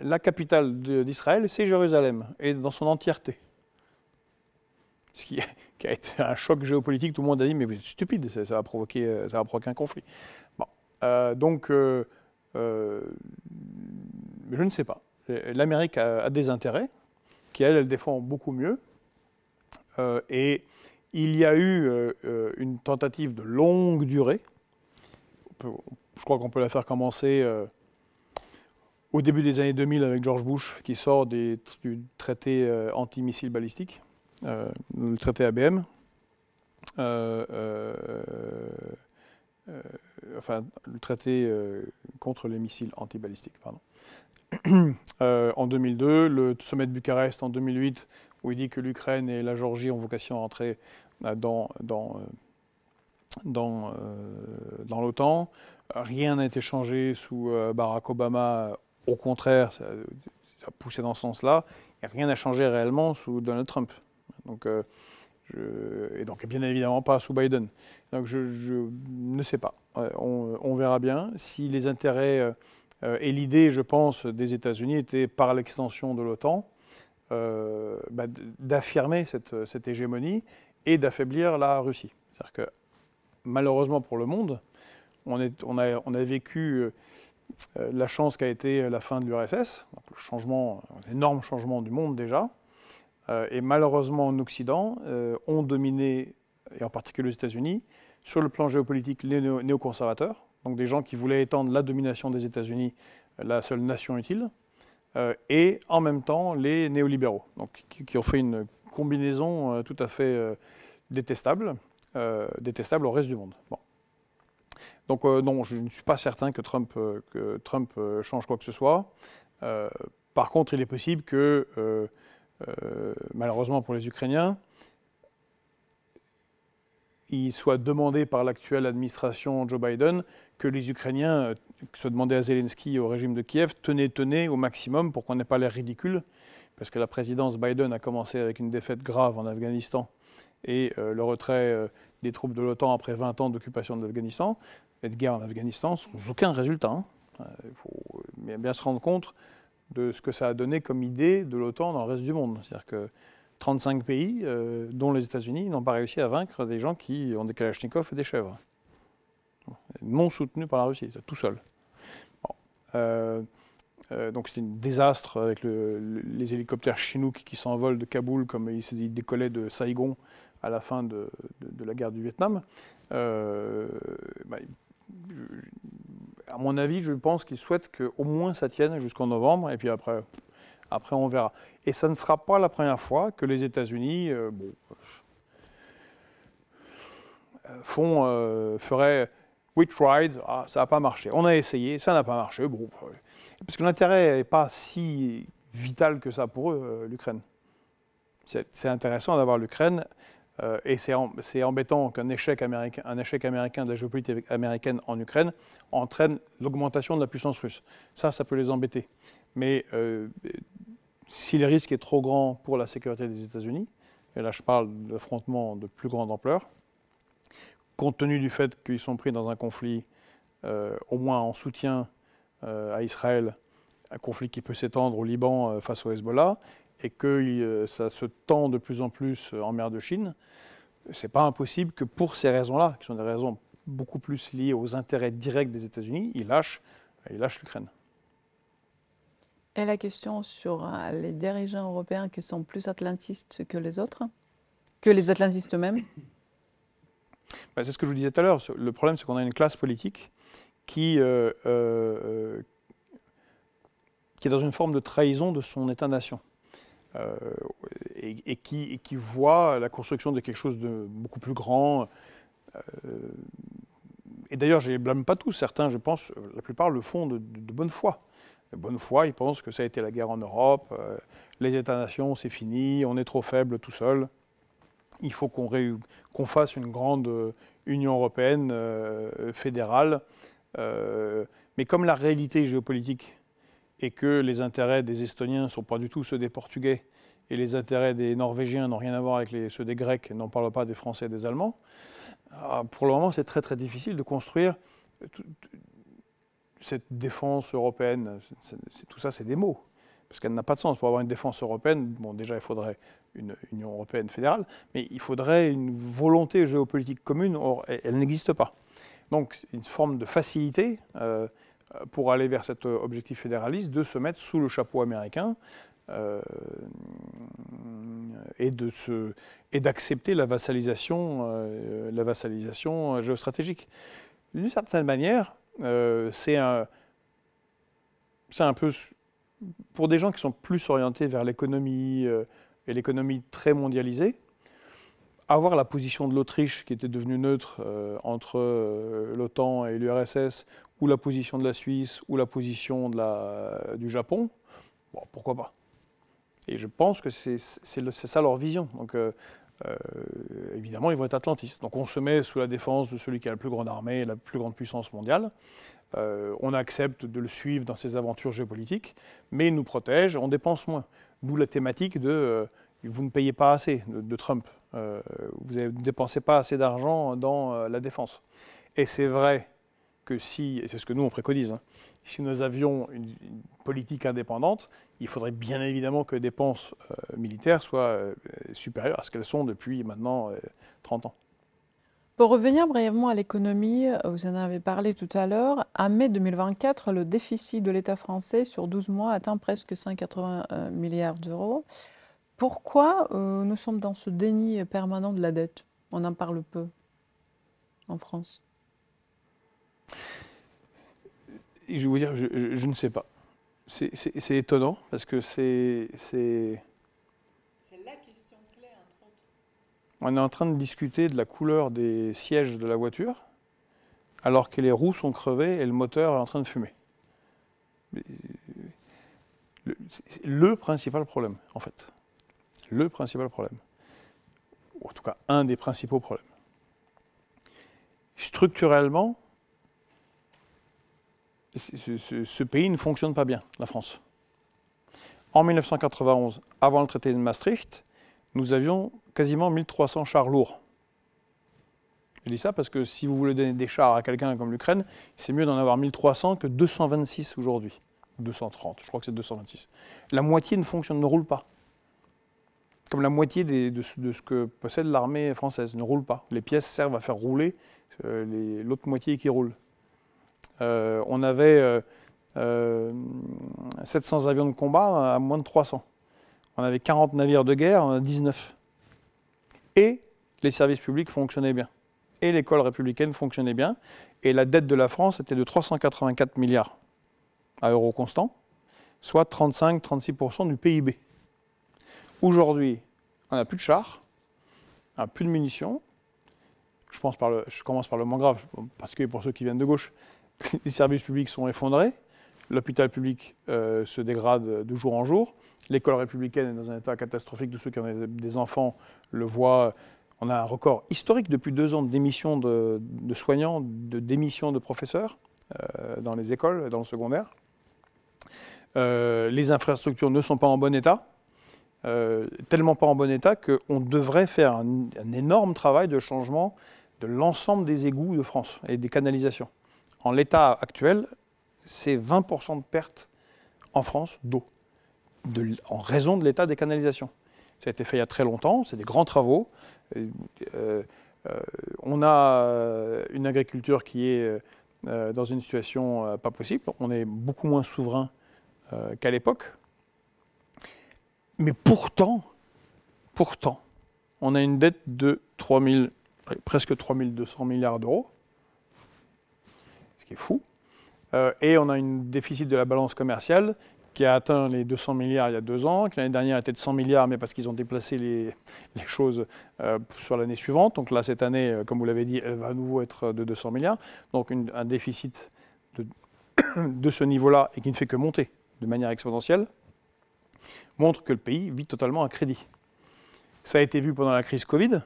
la capitale d'Israël, c'est Jérusalem, et dans son entièreté. Ce qui, a été un choc géopolitique, tout le monde a dit, mais vous êtes stupide, ça, va, provoquer, euh, ça va provoquer un conflit. Bon. Euh, donc, euh, je ne sais pas. L'Amérique a, a, des intérêts, qui, elle, elle défend beaucoup mieux. et il y a eu une tentative de longue durée, je crois qu'on peut la faire commencer au début des années 2000 avec George Bush, qui sort du traité euh, anti-missiles balistique, euh, le traité ABM. Euh, enfin, le traité contre les missiles anti-balistiques, pardon. en 2002, le sommet de Bucarest en 2008, où il dit que l'Ukraine et la Géorgie ont vocation à entrer dans l'OTAN. Rien n'a été changé sous Barack Obama au contraire, ça, ça a poussé dans ce sens-là, et rien n'a changé réellement sous Donald Trump. Donc, euh, je, et donc bien évidemment pas sous Biden. Donc je, ne sais pas. Euh, on, verra bien si les intérêts euh, et l'idée, je pense, des États-Unis étaient, par l'extension de l'OTAN bah, d'affirmer cette, cette, hégémonie et d'affaiblir la Russie. C'est-à-dire que malheureusement pour le monde, on, est, on, on a, vécu euh, la chance qu'a été la fin de l'URSS, changement, un énorme changement du monde déjà, euh, et malheureusement en Occident, euh, ont dominé, et en particulier aux États-Unis, sur le plan géopolitique les néoconservateurs, donc des gens qui voulaient étendre la domination des États-Unis, la seule nation utile, et en même temps les néolibéraux, donc, qui, ont fait une combinaison tout à fait détestable, détestable au reste du monde. Bon. Donc euh, non, je ne suis pas certain que Trump, euh, Trump euh, change quoi que ce soit. par contre, il est possible que, malheureusement pour les Ukrainiens, il soit demandé par l'actuelle administration Joe Biden que les Ukrainiens se demandé à Zelensky et au régime de Kiev, tenez, tenez au maximum pour qu'on n'ait pas l'air ridicule, parce que la présidence Biden a commencé avec une défaite grave en Afghanistan et le retrait des troupes de l'OTAN après 20 ans d'occupation de l'Afghanistan et de guerre en Afghanistan sans aucun résultat. Hein. Euh, il faut bien se rendre compte de ce que ça a donné comme idée de l'OTAN dans le reste du monde. C'est-à-dire que 35 pays, euh, dont les États-Unis, n'ont pas réussi à vaincre des gens qui ont des kalachnikovs et des chèvres. Non soutenus par la Russie, tout seul. Euh, donc c'est un désastre avec les hélicoptères Chinook qui s'envolent de Kaboul comme ils, ils décollaient de Saigon à la fin de, la guerre du Vietnam, euh, bah, à mon avis, je pense qu'ils souhaitent qu'au moins ça tienne jusqu'en novembre, et puis après, après on verra. Et ça ne sera pas la première fois que les États-Unis euh, euh, font, feraient We tried, ah, ça n'a pas marché. On a essayé, ça n'a pas marché. Bah, parce que l'intérêt n'est pas si vital que ça pour eux, l'Ukraine. C'est intéressant d'avoir l'Ukraine euh, et c'est embêtant qu'un échec, américain, un échec américain de la géopolitique américaine en Ukraine entraîne l'augmentation de la puissance russe. Ça, ça peut les embêter. Mais euh, si le risque est trop grand pour la sécurité des États-Unis, et là je parle d'affrontements de plus grande ampleur, compte tenu du fait qu'ils sont pris dans un conflit, euh, au moins en soutien à Israël, un conflit qui peut s'étendre au Liban face au Hezbollah, et que euh, ça se tend de plus en plus euh, en mer de Chine, c'est pas impossible que pour ces raisons-là, qui sont des raisons beaucoup plus liées aux intérêts directs des États-Unis, ils lâchent, euh, ils lâchent l'Ukraine. Et la question sur les dirigeants européens qui sont plus atlantistes que les autres, que les atlantistes eux-mêmes bah, C'est ce que je vous disais tout à l'heure. Le problème, c'est qu'on a une classe politique qui, qui est dans une forme de trahison de son État-nation. Euh, et, qui, et, qui, voit la construction de quelque chose de beaucoup plus grand. Euh, et d'ailleurs, je ne blâme pas tous, certains, je pense, la plupart le font de, bonne foi de bonne foi, ils pensent que ça a été la guerre en Europe, euh, les États-nations, c'est fini, on est trop faible tout seul, il faut qu'on fasse une grande Union européenne fédérale. mais comme la réalité géopolitique et que les intérêts des Estoniens ne sont pas du tout ceux des Portugais et les intérêts des Norvégiens n'ont rien à voir avec les, ceux des Grecs, n'en parle pas des Français et des Allemands, ah, pour le moment c'est très très difficile de construire cette défense européenne. tout ça c'est des mots, parce qu'elle n'a pas de sens. Pour avoir une défense européenne, bon déjà il faudrait une Union européenne fédérale, mais il faudrait une volonté géopolitique commune, or elle n'existe pas. Donc une forme de facilité. Euh, euh, pour aller vers cet euh, objectif fédéraliste, de se mettre sous le chapeau américain euh, et d'accepter la vassalisation, la vassalisation géostratégique. D'une certaine manière, c'est un, un peu pour des gens qui sont plus orientés vers l'économie et l'économie très mondialisée, avoir la position de l'Autriche qui était devenue neutre entre l'OTAN et l'URSS ou la position de la Suisse ou la position de la, euh, du Japon, pourquoi pas Et je pense que c'est ça leur vision. Donc, euh, euh, évidemment, ils vont être atlantistes. Donc, on se met sous la défense de celui qui a la plus grande armée la plus grande puissance mondiale. on accepte de le suivre dans ses aventures géopolitiques, mais il nous protège, on dépense moins. D'où la thématique de vous ne payez pas assez de, Trump, vous ne dépensez pas assez d'argent dans la défense. Et c'est vrai que si, et c'est ce que nous on préconise, hein, si nous avions une, politique indépendante, il faudrait bien évidemment que les dépenses euh, militaires soient euh, supérieures à ce qu'elles sont depuis maintenant 30 euh, ans. Pour revenir brièvement à l'économie, vous en avez parlé tout à l'heure, à mai 2024, le déficit de l'État français sur 12 mois atteint presque 180 milliards d'euros. Pourquoi nous sommes dans ce déni permanent de la dette On en parle peu en France je vous dire, je, ne sais pas. C'est étonnant parce que c'est. C'est la question clé, entre autres. On est en train de discuter de la couleur des sièges de la voiture, alors que les roues sont crevées et le moteur est en train de fumer. Le, le principal problème, en fait. Le principal problème. Ou en tout cas, un des principaux problèmes. Structurellement, ce, pays ne fonctionne pas bien, la France. En 1991, avant le traité de Maastricht, nous avions quasiment 1300 chars lourds. Je dis ça parce que si vous voulez donner des chars à quelqu'un comme l'Ukraine, c'est mieux d'en avoir 1300 que 226 aujourd'hui. 230, je crois que c'est 226. La moitié ne fonctionne, ne roule pas. Comme la moitié de, ce que possède l'armée française ne roule pas. Les pièces servent à faire rouler euh, l'autre moitié qui roule. Euh, on avait 700 euh, euh, avions de combat à moins de 300. On avait 40 navires de guerre, on a 19. Et les services publics fonctionnaient bien. Et l'école républicaine fonctionnait bien. Et la dette de la France était de 384 milliards à euros constants, soit 35-36% du PIB. Aujourd'hui, on n'a plus de chars, on n'a plus de munitions. Je, je commence par le moins grave, parce que pour ceux qui viennent de gauche, les services publics sont effondrés, l'hôpital public euh, se dégrade de jour en jour, l'école républicaine est dans un état catastrophique de ceux qui ont des enfants le voient. On a un record historique depuis deux ans de démission de, soignants, de démission de professeurs euh, dans les écoles, et dans le secondaire. Euh, les infrastructures ne sont pas en bon état, tellement pas en bon état qu'on devrait faire un énorme travail de changement de l'ensemble des égouts de France et des canalisations en l'état actuel, c'est 20% de perte en France d'eau, en raison de l'état des canalisations. Ça a été fait il y a très longtemps, c'est des grands travaux. Euh, euh, on a euh, une agriculture qui est dans une situation pas possible, on est beaucoup moins souverain qu'à l'époque. Mais pourtant, pourtant, on a une dette de 3 200 presque 3200 milliards d'euros qui est fou. Euh, et on a un déficit de la balance commerciale qui a atteint les 200 milliards il y a deux ans, qui l'année dernière était de 100 milliards, mais parce qu'ils ont déplacé les, choses euh, sur l'année suivante. Donc là, cette année, euh, comme vous l'avez dit, elle va à nouveau être de 200 milliards. Donc un déficit de, ce niveau-là et qui ne fait que monter de manière exponentielle montre que le pays vit totalement à crédit. Ça a été vu pendant la crise Covid.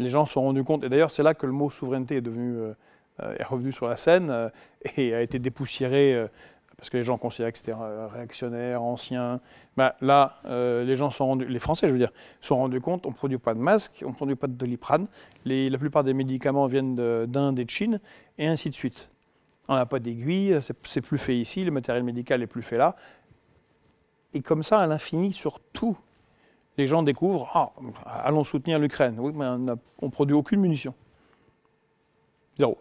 Les gens se sont rendus compte, et d'ailleurs c'est là que le mot souveraineté est devenu euh, est revenu sur la scène euh, et a été dépoussiéré euh, parce que les gens considéraient que c'était réactionnaire, ancien. Bah, là, les gens sont les Français, je veux dire, sont rendus compte, on ne produit pas de masques, on ne produit pas de doliprane. la plupart des médicaments viennent d'Inde et de Chine, et ainsi de suite. On n'a pas d'aiguille, c'est plus fait ici, le matériel médical est plus fait là. Et comme ça, à l'infini, sur tout, les gens découvrent, ah, allons soutenir l'Ukraine. Oui, mais on ne produit aucune munition. Zéro.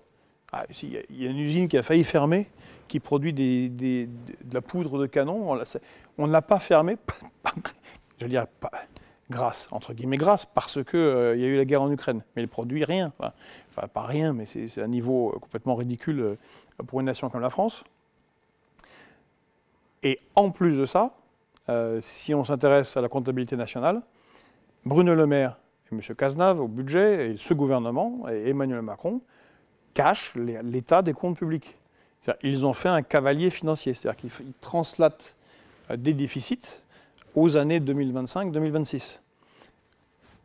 Ah, il y a une usine qui a failli fermer, qui produit de la poudre de canon. On ne l'a pas fermée, je veux dire, grâce, entre guillemets grâce, parce qu'il euh, y a eu la guerre en Ukraine. Mais ne produit, rien. Enfin, pas rien, mais c'est un niveau euh, complètement ridicule euh, pour une nation comme la France. Et en plus de ça, si on s'intéresse à la comptabilité nationale, Bruno Le Maire et M. Cazenave au budget, et ce gouvernement, et Emmanuel Macron, cache l'état des comptes publics. Ils ont fait un cavalier financier, c'est-à-dire qu'ils translatent euh, des déficits aux années 2025-2026.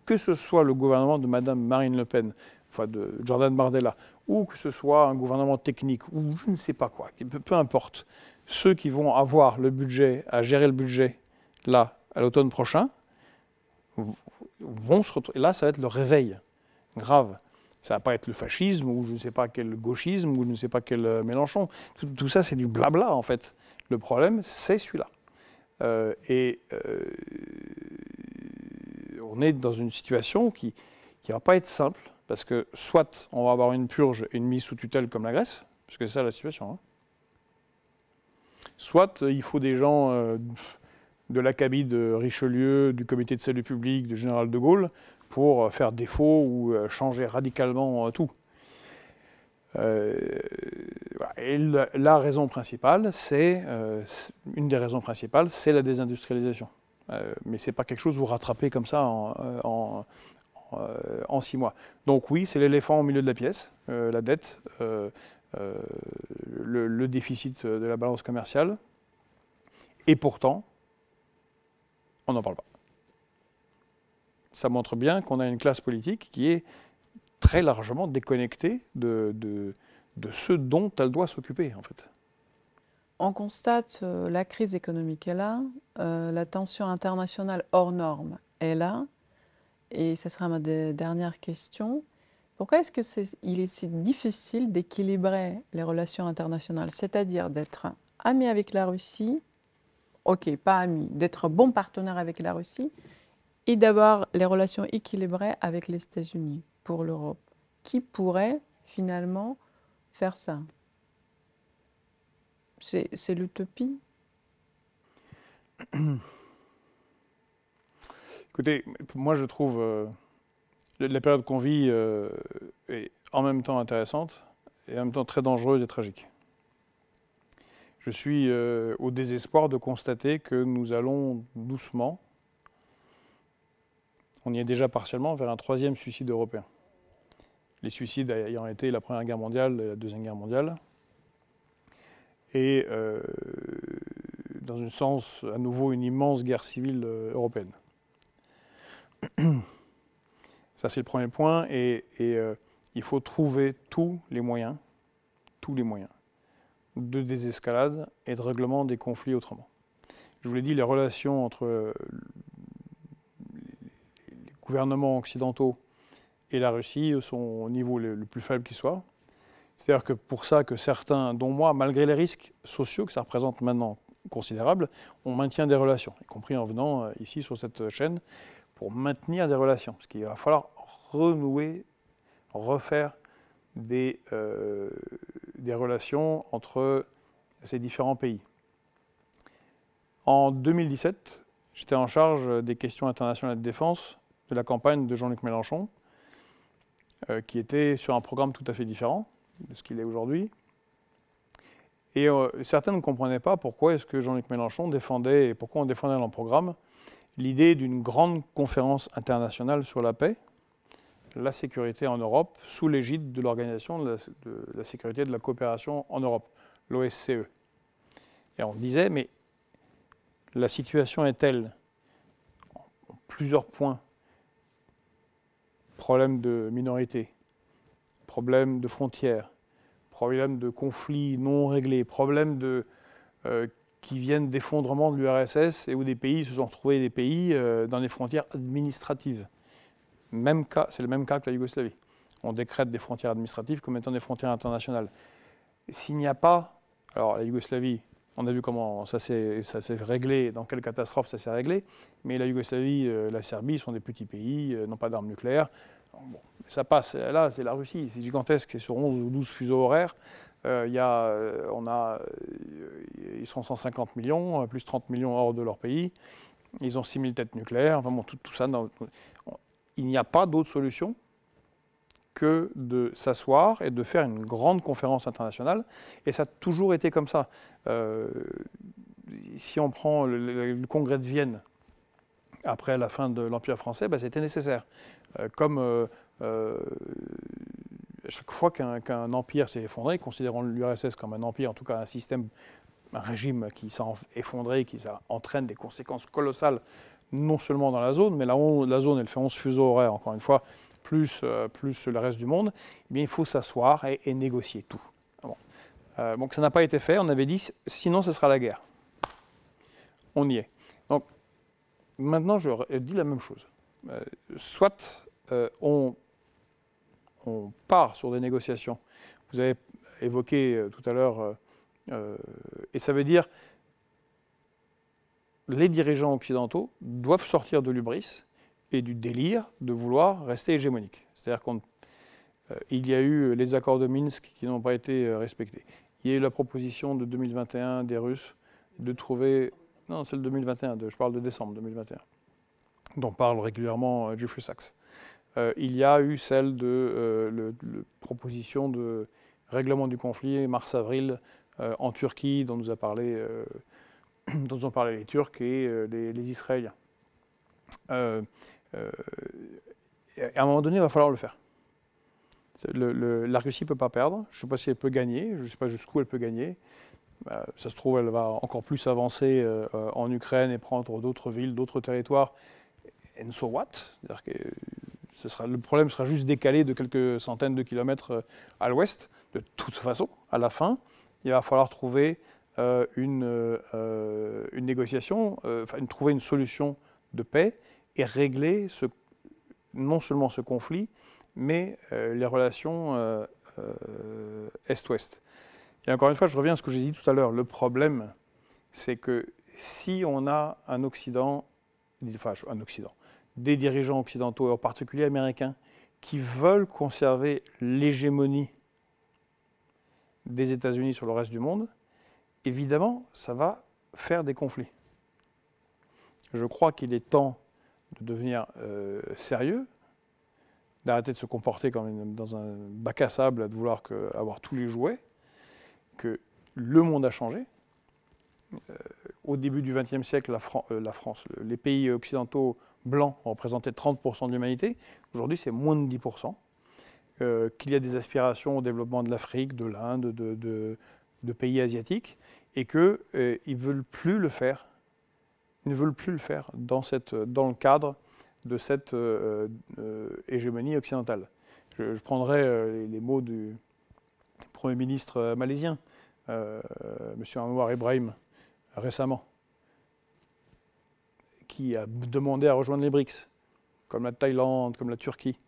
Que ce soit le gouvernement de Madame Marine Le Pen, enfin de Jordan Bardella, ou que ce soit un gouvernement technique, ou je ne sais pas quoi, peu importe, ceux qui vont avoir le budget, à gérer le budget, là, à l'automne prochain, vont se retrouver. là, ça va être le réveil grave. Ça ne va pas être le fascisme ou je ne sais pas quel gauchisme ou je ne sais pas quel euh, Mélenchon. Tout, ça, c'est du blabla en fait. Le problème, c'est celui-là. Euh, et euh, on est dans une situation qui ne va pas être simple parce que soit on va avoir une purge et une mise sous tutelle comme la Grèce, parce que c'est ça la situation. Hein. Soit il faut des gens de l'Acabie de Richelieu, du comité de salut public, du général de Gaulle, pour euh, faire défaut ou euh, changer radicalement euh, tout. la, raison principale, c'est une des raisons principales, c'est la désindustrialisation. Mais ce n'est pas quelque chose que vous rattrapez comme ça en, six mois. Donc oui, c'est l'éléphant au milieu de la pièce, la dette, le déficit de la balance commerciale. Et pourtant, on n'en parle pas ça montre bien qu'on a une classe politique qui est très largement déconnectée de, ce dont elle doit s'occuper, en fait. On constate euh, la crise économique est là, euh, la tension internationale hors norme est là, et ce sera ma dernière question. Pourquoi est-ce qu'il est si difficile d'équilibrer les relations internationales, c'est-à-dire d'être ami avec la Russie, ok, pas ami, d'être bon partenaire avec la Russie, et d'avoir les relations équilibrées avec les États-Unis pour l'Europe. Qui pourrait finalement faire ça C'est l'utopie Écoutez, moi je trouve euh, la période qu'on vit euh, est en même temps intéressante et en même temps très dangereuse et tragique. Je suis euh, au désespoir de constater que nous allons doucement on y est déjà partiellement vers un troisième suicide européen. Les suicides ayant été la Première Guerre mondiale et la Deuxième Guerre mondiale. Et euh, dans un sens, à nouveau, une immense guerre civile euh, européenne. Ça, c'est le premier point. Et, euh, il faut trouver tous les moyens, tous les moyens, de désescalade et de règlement des conflits autrement. Je vous l'ai dit, les relations entre gouvernements occidentaux et la Russie sont au niveau le, plus faible qui soit. C'est-à-dire que pour ça que certains, dont moi, malgré les risques sociaux que ça représente maintenant considérables, on maintient des relations, y compris en venant euh, ici sur cette chaîne, pour maintenir des relations. Parce qu'il va falloir renouer, refaire des, euh, des relations entre ces différents pays. En 2017, j'étais en charge des questions internationales de défense de la campagne de Jean-Luc Mélenchon, euh, qui était sur un programme tout à fait différent de ce qu'il est aujourd'hui. Et euh, certains ne comprenaient pas pourquoi est-ce que Jean-Luc Mélenchon défendait, et pourquoi on défendait dans le programme, l'idée d'une grande conférence internationale sur la paix, la sécurité en Europe, sous l'égide de l'Organisation de, de, la sécurité et de la coopération en Europe, l'OSCE. Et on disait, mais la situation est telle, en plusieurs points, problème de minorité, problème de frontières, problème de conflits non réglés, problème de, euh, qui viennent d'effondrement de l'URSS et où des pays se sont retrouvés des pays euh, dans des frontières administratives. Même cas, c'est le même cas que la Yougoslavie. On décrète des frontières administratives comme étant des frontières internationales. S'il n'y a pas, alors la Yougoslavie, on a vu comment ça s'est réglé, dans quelle catastrophe ça s'est réglé. Mais la Yougoslavie, euh, la Serbie sont des petits pays, euh, n'ont pas d'armes nucléaires. ça passe. Là, c'est la Russie, c'est gigantesque, c'est sur 11 ou 12 fuseaux horaires. Euh, il y a, on a, ils sont 150 millions, plus 30 millions hors de leur pays. Ils ont 6000 têtes nucléaires. tout, ça, il n'y a pas d'autre solution que de s'asseoir et de faire une grande conférence internationale. Et ça a toujours été comme ça. Euh, si on prend le, congrès de Vienne après la fin de l'Empire français, ben, c'était nécessaire. Euh, comme euh, chaque fois qu'un empire s'est effondré, considérons l'URSS comme un empire, en tout cas un système, un régime qui s'est effondré, qui entraîne des conséquences colossales, non seulement dans la zone, mais la zone, elle fait 11 fuseaux horaires, encore une fois, plus, euh, plus le reste du monde, eh il faut s'asseoir et, négocier tout. Euh, donc ça n'a pas été fait, on avait dit sinon ce sera la guerre. On y est. Donc maintenant je dis la même chose. Euh, soit on, on, part sur des négociations. Vous avez évoqué tout à l'heure, et ça veut dire les dirigeants occidentaux doivent sortir de l'ubris et du délire de vouloir rester hégémonique. C'est-à-dire qu'il euh, y a eu les accords de Minsk qui n'ont pas été euh, respectés. Il y a eu la proposition de 2021 des Russes de trouver... Non, c'est le 2021, je parle de décembre 2021, dont parle régulièrement euh, Jeffrey Sachs. il y a eu celle de la proposition de règlement du conflit mars-avril en Turquie, dont nous a parlé, dont ont parlé les Turcs et les, les Israéliens. Euh, et à un moment donné, il va falloir le faire. le Russie ne peut pas perdre. Je ne sais pas si elle peut gagner. Je ne sais pas jusqu'où elle peut gagner. Bah, ça se trouve, elle va encore plus avancer euh, en Ukraine et prendre d'autres villes, d'autres territoires. And so what que euh, ce sera, Le problème sera juste décalé de quelques centaines de kilomètres à l'ouest. De toute façon, à la fin, il va falloir trouver une, une, négociation, trouver une solution de paix et régler ce, non seulement ce conflit, mais euh, les relations euh, euh, Est-Ouest. Et encore une fois, je reviens à ce que j'ai dit tout à l'heure. Le problème, c'est que si on a un Occident, enfin un Occident, des dirigeants occidentaux, et en particulier américains, qui veulent conserver l'hégémonie des États-Unis sur le reste du monde, évidemment, ça va faire des conflits. Je crois qu'il est temps de devenir euh, sérieux, d'arrêter de se comporter comme dans un bac à sable, de vouloir que, avoir tous les jouets, que le monde a changé. Euh, au début du XXe siècle, la, euh, France, les pays occidentaux blancs représentaient 30% de l'humanité. Aujourd'hui, c'est moins de 10%. qu'il y a des aspirations au développement de l'Afrique, de l'Inde, de, de, de, pays asiatiques, et qu'ils ne veulent plus le faire ils ne veulent plus le faire dans, le cadre de cette euh, euh, hégémonie occidentale. Je, prendrai euh, les, mots du Premier ministre malaisien, M. Anwar Ibrahim, récemment, qui a demandé à rejoindre les BRICS, comme la Thaïlande, comme la Turquie,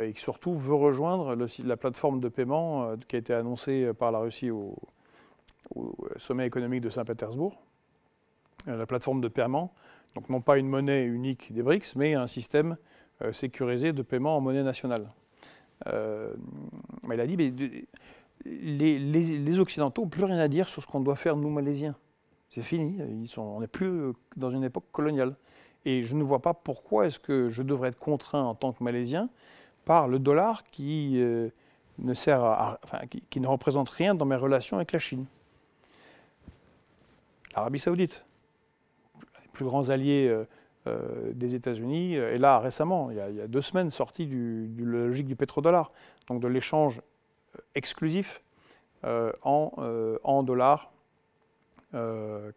et qui surtout veut rejoindre la plateforme de paiement qui a été annoncée par la Russie au sommet économique de Saint-Pétersbourg, euh, la plateforme de paiement. Donc non pas une monnaie unique des BRICS, mais un système euh, sécurisé de paiement en monnaie nationale. Euh, elle a dit, les, Occidentaux n'ont plus rien à dire sur ce qu'on doit faire, nous, Malaisiens. C'est fini, on n'est plus euh, dans une époque coloniale. Et je ne vois pas pourquoi est-ce que je devrais être contraint en tant que Malaisien par le dollar qui, ne, sert qui ne représente rien dans mes relations avec la Chine. L'Arabie saoudite plus grands alliés euh, euh, des États-Unis et là récemment, il y, a, deux semaines, sorti du, de la logique du pétrodollar, donc de l'échange euh, exclusif en, dollars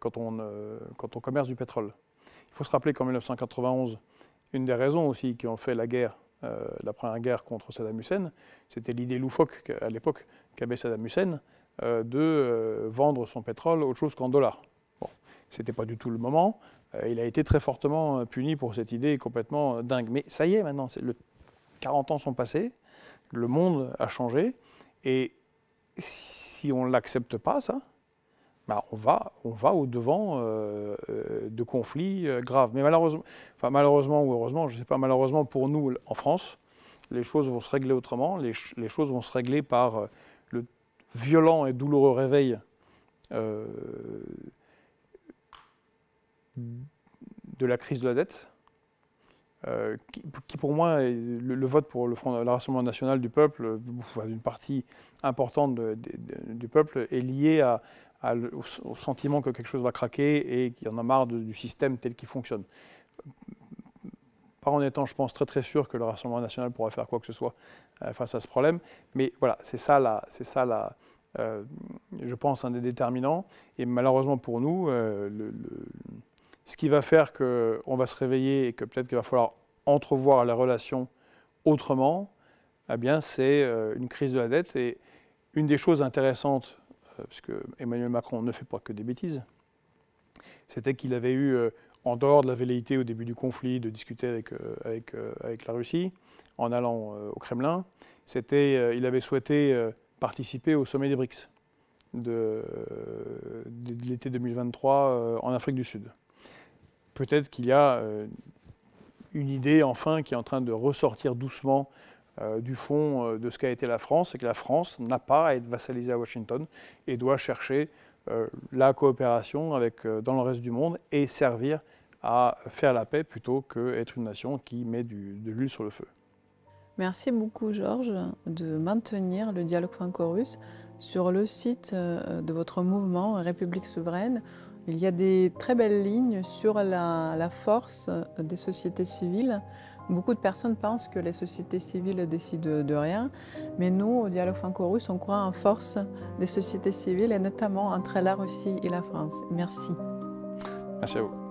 quand, on, quand on commerce du pétrole. Il faut se rappeler qu'en 1991, une des raisons aussi qui ont fait la guerre, la première guerre contre Saddam Hussein, c'était l'idée loufoque à l'époque qu'avait Saddam Hussein de vendre son pétrole autre chose qu'en dollars. Bon, c'était pas du tout le moment. Euh, il a été très fortement euh, puni pour cette idée complètement euh, dingue. Mais ça y est, maintenant, le 40 ans sont passés, le monde a changé, et si on ne l'accepte pas, ça, bah on va, on va au-devant de conflits graves. Mais malheureusement, enfin malheureusement ou heureusement, je ne sais pas, malheureusement pour nous en France, les choses vont se régler autrement, les, choses vont se régler par le violent et douloureux réveil de la crise de la dette, euh, qui, pour moi, le, vote pour le Front, la Rassemblement national du peuple, euh, d'une partie importante de, du peuple, est lié à, au, sentiment que quelque chose va craquer et qu'il y en a marre du système tel qu'il fonctionne. Pas en étant, je pense, très très sûr que le Rassemblement national pourra faire quoi que ce soit euh, face à ce problème, mais voilà, c'est ça là c'est ça là je pense, un des déterminants. Et malheureusement pour nous, le ce qui va faire qu'on va se réveiller et que peut-être qu'il va falloir entrevoir la relation autrement, eh bien c'est euh, une crise de la dette. Et une des choses intéressantes, euh, parce que Emmanuel Macron ne fait pas que des bêtises, c'était qu'il avait eu, euh, en dehors de la velléité au début du conflit, de discuter avec, la Russie, en allant au Kremlin, c'était, il avait souhaité participer au sommet des BRICS de l'été 2023 en Afrique du Sud peut-être qu'il y a euh, une idée enfin qui est en train de ressortir doucement euh, du fond euh, de ce qu'a été la France, c'est que la France n'a pas à être vassalisée à Washington et doit chercher la coopération avec, dans le reste du monde et servir à faire la paix plutôt qu'être une nation qui met de l'huile sur le feu. Merci beaucoup Georges de maintenir le dialogue franco-russe sur le site de votre mouvement République souveraine il y a des très belles lignes sur la, force euh, des sociétés civiles. Beaucoup de personnes pensent que les sociétés civiles décident de rien, mais nous, au Dialogue Franco-Russe, on croit en force des sociétés civiles, et notamment entre la Russie et la France. Merci. Merci à vous.